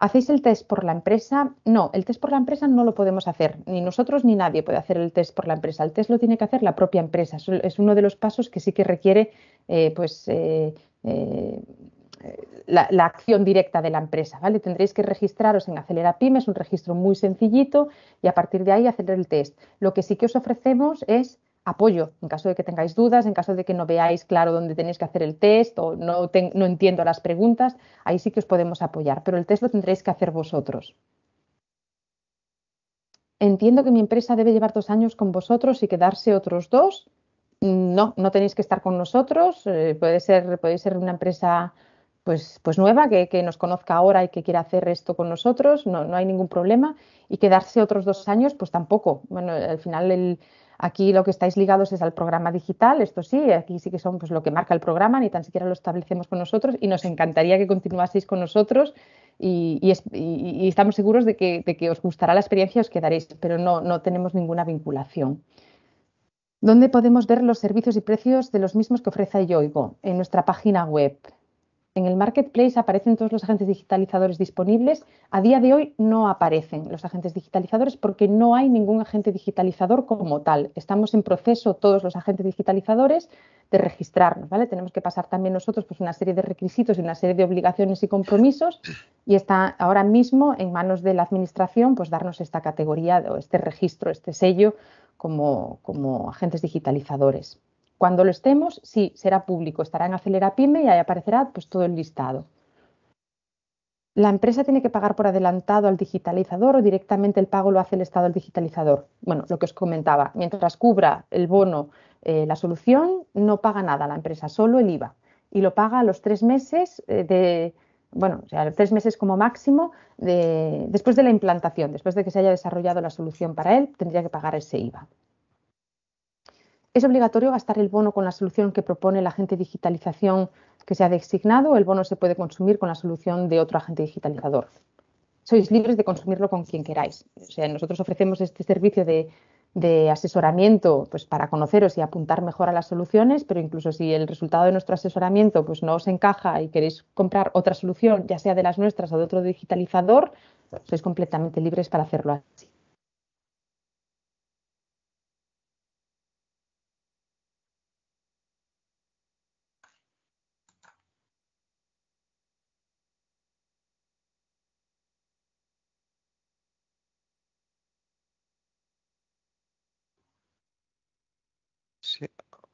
¿Hacéis el test por la empresa? No, el test por la empresa no lo podemos hacer. Ni nosotros ni nadie puede hacer el test por la empresa. El test lo tiene que hacer la propia empresa. Es uno de los pasos que sí que requiere eh, pues, eh, la, acción directa de la empresa. ¿vale? Tendréis que registraros en Acelera Pymes, es un registro muy sencillito y a partir de ahí hacer el test. Lo que sí que os ofrecemos es apoyo en caso de que tengáis dudas, en caso de que no veáis claro dónde tenéis que hacer el test o no, no entiendo las preguntas, ahí sí que os podemos apoyar, pero el test lo tendréis que hacer vosotros. Entiendo que mi empresa debe llevar dos años con vosotros y quedarse otros dos. No, no tenéis que estar con nosotros. Eh, puede ser, puede ser una empresa pues, pues, nueva, que, nos conozca ahora y que quiera hacer esto con nosotros, no, hay ningún problema. Y quedarse otros dos años, pues tampoco. Bueno, al final el, Aquí lo que estáis ligados es al programa digital, esto sí, aquí sí que son pues, lo que marca el programa, ni tan siquiera lo establecemos con nosotros y nos encantaría que continuaseis con nosotros y, estamos seguros de que, os gustará la experiencia y os quedaréis, pero no, no tenemos ninguna vinculación. ¿Dónde podemos ver los servicios y precios de los mismos que ofrece Yoigo? En nuestra página web, en el marketplace aparecen todos los agentes digitalizadores disponibles. A día de hoy no aparecen los agentes digitalizadores porque no hay ningún agente digitalizador como tal. Estamos en proceso todos los agentes digitalizadores de registrarnos, ¿vale? Tenemos que pasar también nosotros pues, una serie de requisitos y una serie de obligaciones y compromisos y está ahora mismo en manos de la administración pues darnos esta categoría o este registro, este sello como, como agentes digitalizadores. Cuando lo estemos, sí, será público, estará en Acelera Pyme y ahí aparecerá pues, todo el listado. ¿La empresa tiene que pagar por adelantado al digitalizador o directamente el pago lo hace el Estado al digitalizador? Bueno, lo que os comentaba, mientras cubra el bono eh, la solución, no paga nada la empresa, solo el IVA. Y lo paga a los tres meses eh, de, bueno, o sea, tres meses como máximo después de la implantación, después de que se haya desarrollado la solución para él, tendría que pagar ese IVA. Es obligatorio gastar el bono con la solución que propone el agente de digitalización que se ha designado. El bono se puede consumir con la solución de otro agente digitalizador. Sois libres de consumirlo con quien queráis. O sea, nosotros ofrecemos este servicio de, asesoramiento pues, para conoceros y apuntar mejor a las soluciones, pero incluso si el resultado de nuestro asesoramiento pues, no os encaja y queréis comprar otra solución, ya sea de las nuestras o de otro digitalizador, sois completamente libres para hacerlo así.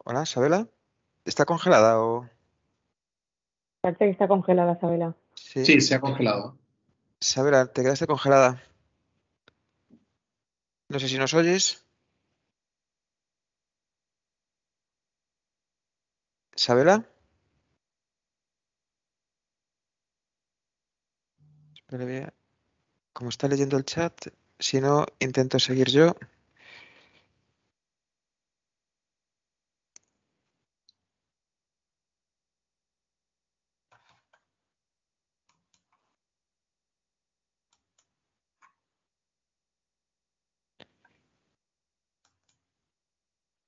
Hola, Sabela. ¿Está congelada o...? Parece que está congelada, Sabela. Sí, se ha congelado. Sabela, te quedaste congelada. No sé si nos oyes. ¿Sabela? Espera, como está leyendo el chat, si no, intento seguir yo.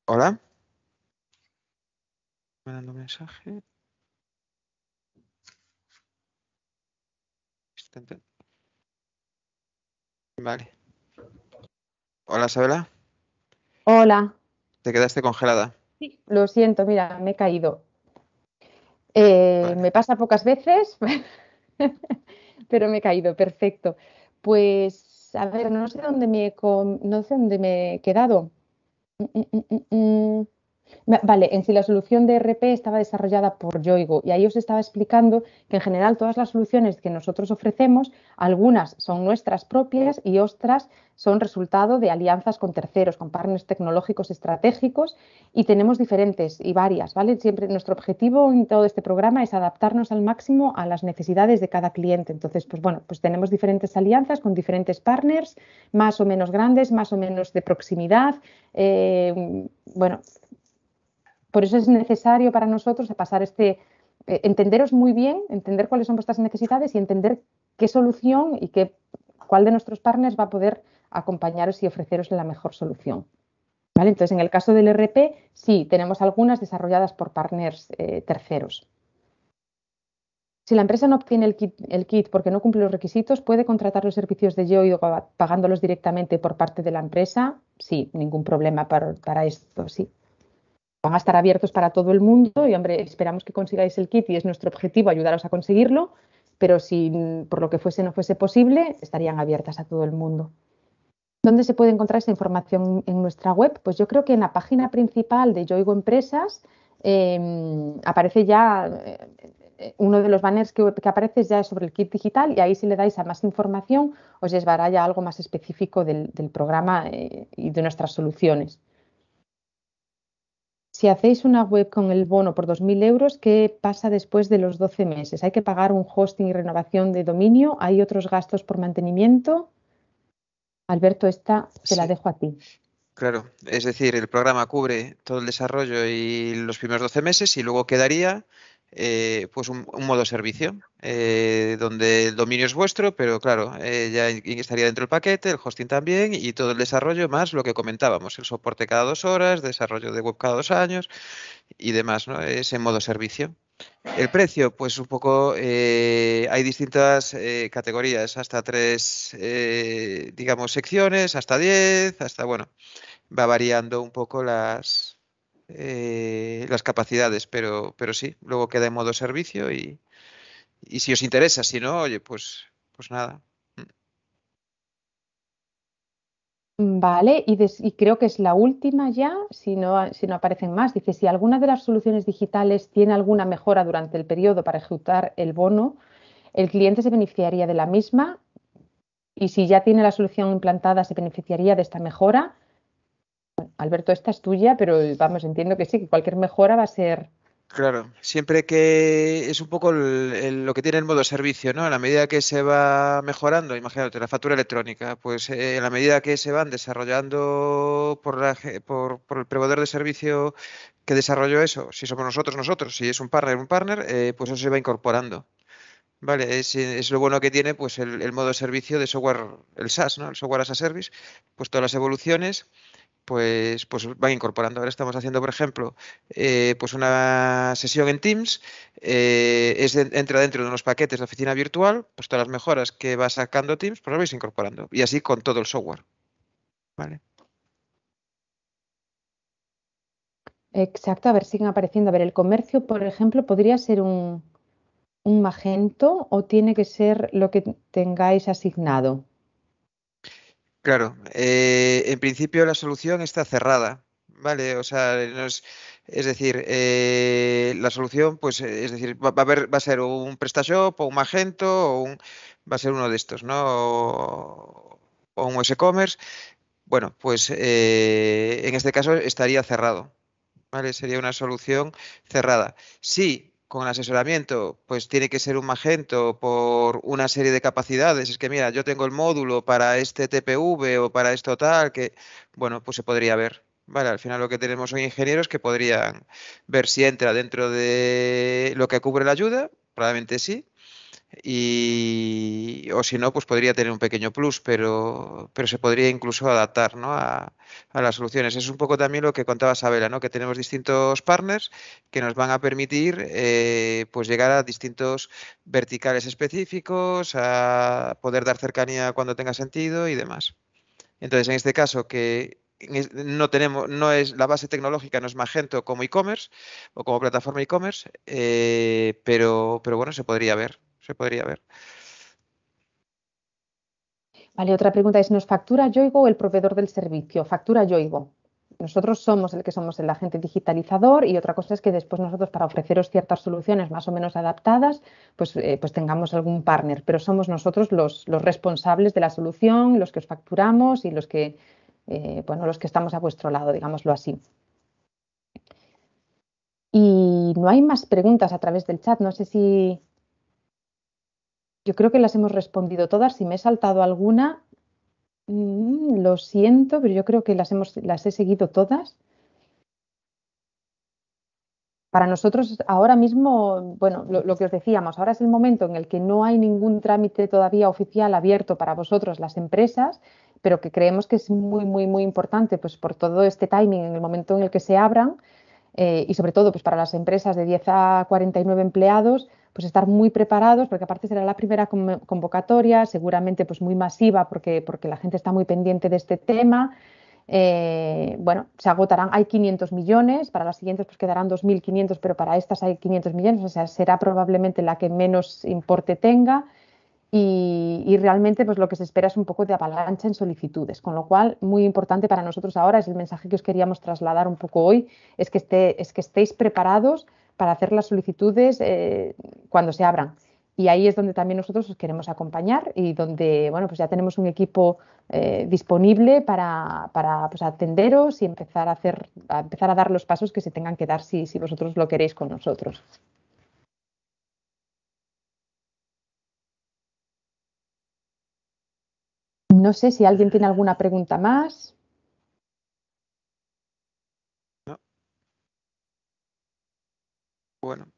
Hola. Me dando mensaje. Vale. Hola, Isabela. Hola. Te quedaste congelada. Sí, lo siento, mira, me he caído. Eh, me pasa pocas veces, pero me he caído, perfecto. Pues, a ver, no sé dónde me no sé dónde me he quedado. mm mm mm mm, mm. Vale, en sí la solución de RP estaba desarrollada por Yoigo y ahí os estaba explicando que en general todas las soluciones que nosotros ofrecemos, algunas son nuestras propias y otras son resultado de alianzas con terceros, con partners tecnológicos estratégicos y tenemos diferentes y varias, ¿vale? Siempre nuestro objetivo en todo este programa es adaptarnos al máximo a las necesidades de cada cliente. Entonces, pues bueno, pues tenemos diferentes alianzas con diferentes partners, más o menos grandes, más o menos de proximidad, eh, bueno, por eso es necesario para nosotros pasar este, eh, entenderos muy bien, entender cuáles son vuestras necesidades y entender qué solución y qué, cuál de nuestros partners va a poder acompañaros y ofreceros la mejor solución. ¿Vale? Entonces, en el caso del e RP, sí, tenemos algunas desarrolladas por partners eh, terceros. Si la empresa no obtiene el kit, porque no cumple los requisitos, ¿puede contratar los servicios de Yoid pagándolos directamente por parte de la empresa? Sí, ningún problema para, para esto, sí van a estar abiertos para todo el mundo y, hombre, esperamos que consigáis el kit y es nuestro objetivo ayudaros a conseguirlo, pero si por lo que fuese no fuese posible, estarían abiertas a todo el mundo. ¿Dónde se puede encontrar esa información en nuestra web? Pues yo creo que en la página principal de Yoigo Empresas em, aparece ya, eh, uno de los banners que, aparece ya es sobre el kit digital y ahí si le dais a más información os llevará ya algo más específico del, programa eh, y de nuestras soluciones si hacéis una web con el bono por 2.000 euros, ¿qué pasa después de los 12 meses? ¿Hay que pagar un hosting y renovación de dominio? ¿Hay otros gastos por mantenimiento? Alberto, esta te la dejo a ti. Claro, es decir, el programa cubre todo el desarrollo y los primeros 12 meses y luego quedaría eh, pues un, modo servicio, eh, donde el dominio es vuestro, pero claro, eh, ya estaría dentro del paquete, el hosting también y todo el desarrollo, más lo que comentábamos, el soporte cada dos horas, desarrollo de web cada dos años y demás, ¿no? Ese modo servicio. El precio, pues un poco hay distintas categorías, hasta tres, digamos, secciones, hasta diez, hasta, bueno, va variando un poco las, eh, las capacidades, pero, pero sí, luego queda en modo servicio y, y si os interesa, si no, oye, pues, pues nada. Mm. Vale, y, creo que es la última ya, si si no aparecen más. Dice, si alguna de las soluciones digitales tiene alguna mejora durante el periodo para ejecutar el bono, el cliente se beneficiaría de la misma y si ya tiene la solución implantada, se beneficiaría de esta mejora Alberto, esta es tuya, pero vamos, entiendo que sí, que cualquier mejora va a ser Claro, siempre que es un poco lo que tiene el modo servicio, ¿no? A la medida que se va mejorando, imagínate, la factura electrónica, pues en eh, a la medida que se van desarrollando por, por, el proveedor de servicio que desarrolló eso, si somos nosotros, nosotros, si es un partner, un partner, eh, pues eso se va incorporando. Vale, es, lo bueno que tiene pues el, modo servicio de software, el SaaS, ¿no? El software as a service, pues todas las evoluciones pues, pues van incorporando. Ahora estamos haciendo, por ejemplo, eh, pues una sesión en Teams, eh, es entra dentro de unos paquetes de oficina virtual, pues todas las mejoras que va sacando Teams, pues lo vais incorporando. Y así con todo el software. ¿Vale? Exacto, a ver, siguen apareciendo. A ver, el comercio, por ejemplo, podría ser un, un magento o tiene que ser lo que tengáis asignado. Claro, eh, en principio la solución está cerrada, ¿vale? O sea, es decir, eh, la solución, pues, es decir, va, a va a ser un PrestaShop o un Magento o un, va a ser uno de estos, ¿no? O, un e commerce Bueno, pues eh, en este caso estaría cerrado, ¿vale? Sería una solución cerrada. Sí con asesoramiento, pues tiene que ser un Magento por una serie de capacidades. Es que mira, yo tengo el módulo para este TPV o para esto tal, que bueno, pues se podría ver. Vale, al final lo que tenemos son ingenieros que podrían ver si entra dentro de lo que cubre la ayuda, probablemente sí, y o si no, pues podría tener un pequeño plus, pero, pero se podría incluso adaptar a, las soluciones. Es un poco también lo que contaba Sabela, que tenemos distintos partners que nos van a permitir eh, pues llegar a distintos verticales específicos, a poder dar cercanía cuando tenga sentido y demás. Entonces, en este caso, que no tenemos, no es la base tecnológica, no es Magento como e-commerce o como plataforma e-commerce, eh, pero, pero bueno, se podría ver se podría ver. Vale, otra pregunta es, ¿nos factura Yoigo o el proveedor del servicio? Factura Yoigo. Nosotros somos el que somos el agente digitalizador y otra cosa es que después nosotros para ofreceros ciertas soluciones más o menos adaptadas, pues, eh, pues tengamos algún partner, pero somos nosotros los, responsables de la solución, los que os facturamos y los que, eh, bueno, los que estamos a vuestro lado, digámoslo así. Y no hay más preguntas a través del chat, no sé si yo creo que las hemos respondido todas. Si me he saltado alguna, mm, lo siento, pero yo creo que las, hemos, las he seguido todas. Para nosotros ahora mismo, bueno, lo, lo, que os decíamos, ahora es el momento en el que no hay ningún trámite todavía oficial abierto para vosotros, las empresas, pero que creemos que es muy, muy, muy importante, pues por todo este timing, en el momento en el que se abran, eh, y sobre todo pues, para las empresas de 10 a 49 empleados, pues estar muy preparados, porque aparte será la primera convocatoria, seguramente pues muy masiva, porque, la gente está muy pendiente de este tema. Eh, bueno, se agotarán, hay 500 millones, para las siguientes pues quedarán 2.500, pero para estas hay 500 millones, o sea, será probablemente la que menos importe tenga. Y, realmente pues lo que se espera es un poco de avalancha en solicitudes, con lo cual muy importante para nosotros ahora es el mensaje que os queríamos trasladar un poco hoy, es que, esté, es que estéis preparados para hacer las solicitudes eh, cuando se abran. Y ahí es donde también nosotros os queremos acompañar y donde bueno, pues ya tenemos un equipo eh, disponible para, pues, atenderos y empezar a, hacer, empezar a dar los pasos que se tengan que dar si vosotros lo queréis con nosotros. No sé si alguien tiene alguna pregunta más. Bueno.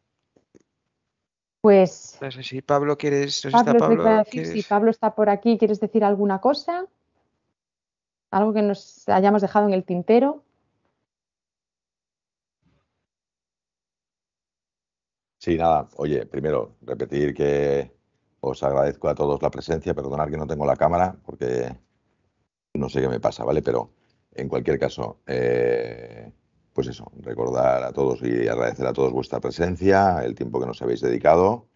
Pues. si Pablo quieres. Si Pablo está por aquí, ¿quieres decir alguna cosa? ¿Algo que nos hayamos dejado en el tintero? Sí, nada. Oye, primero, repetir que os agradezco a todos la presencia. Perdonad que no tengo la cámara porque no sé qué me pasa, ¿vale? Pero en cualquier caso, eh, pues eso, recordar a todos y agradecer a todos vuestra presencia, el tiempo que nos habéis dedicado.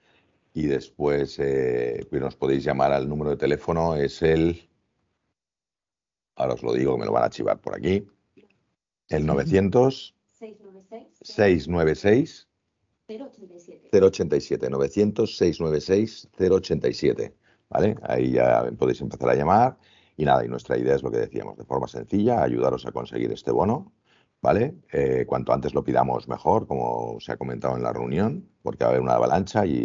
Y después eh, nos podéis llamar al número de teléfono, es el. Ahora os lo digo, me lo van a chivar por aquí. El 900 696 087. 087, 900 696 087. ¿Vale? Ahí ya podéis empezar a llamar. Y nada, y nuestra idea es lo que decíamos, de forma sencilla, ayudaros a conseguir este bono, ¿vale? Eh, cuanto antes lo pidamos mejor, como se ha comentado en la reunión, porque va a haber una avalancha y,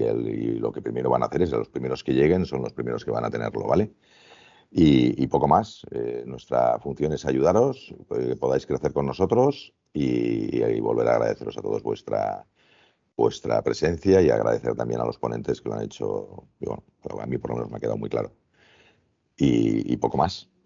lo que primero van a hacer es los primeros que lleguen son los primeros que van a tenerlo, ¿vale? Y, poco más. Eh, nuestra función es ayudaros, eh, que podáis crecer con nosotros y volver a agradeceros a todos vuestra, vuestra presencia y agradecer también a los ponentes que lo han hecho. bueno, a mí por lo menos me ha quedado muy claro. Y, y poco más.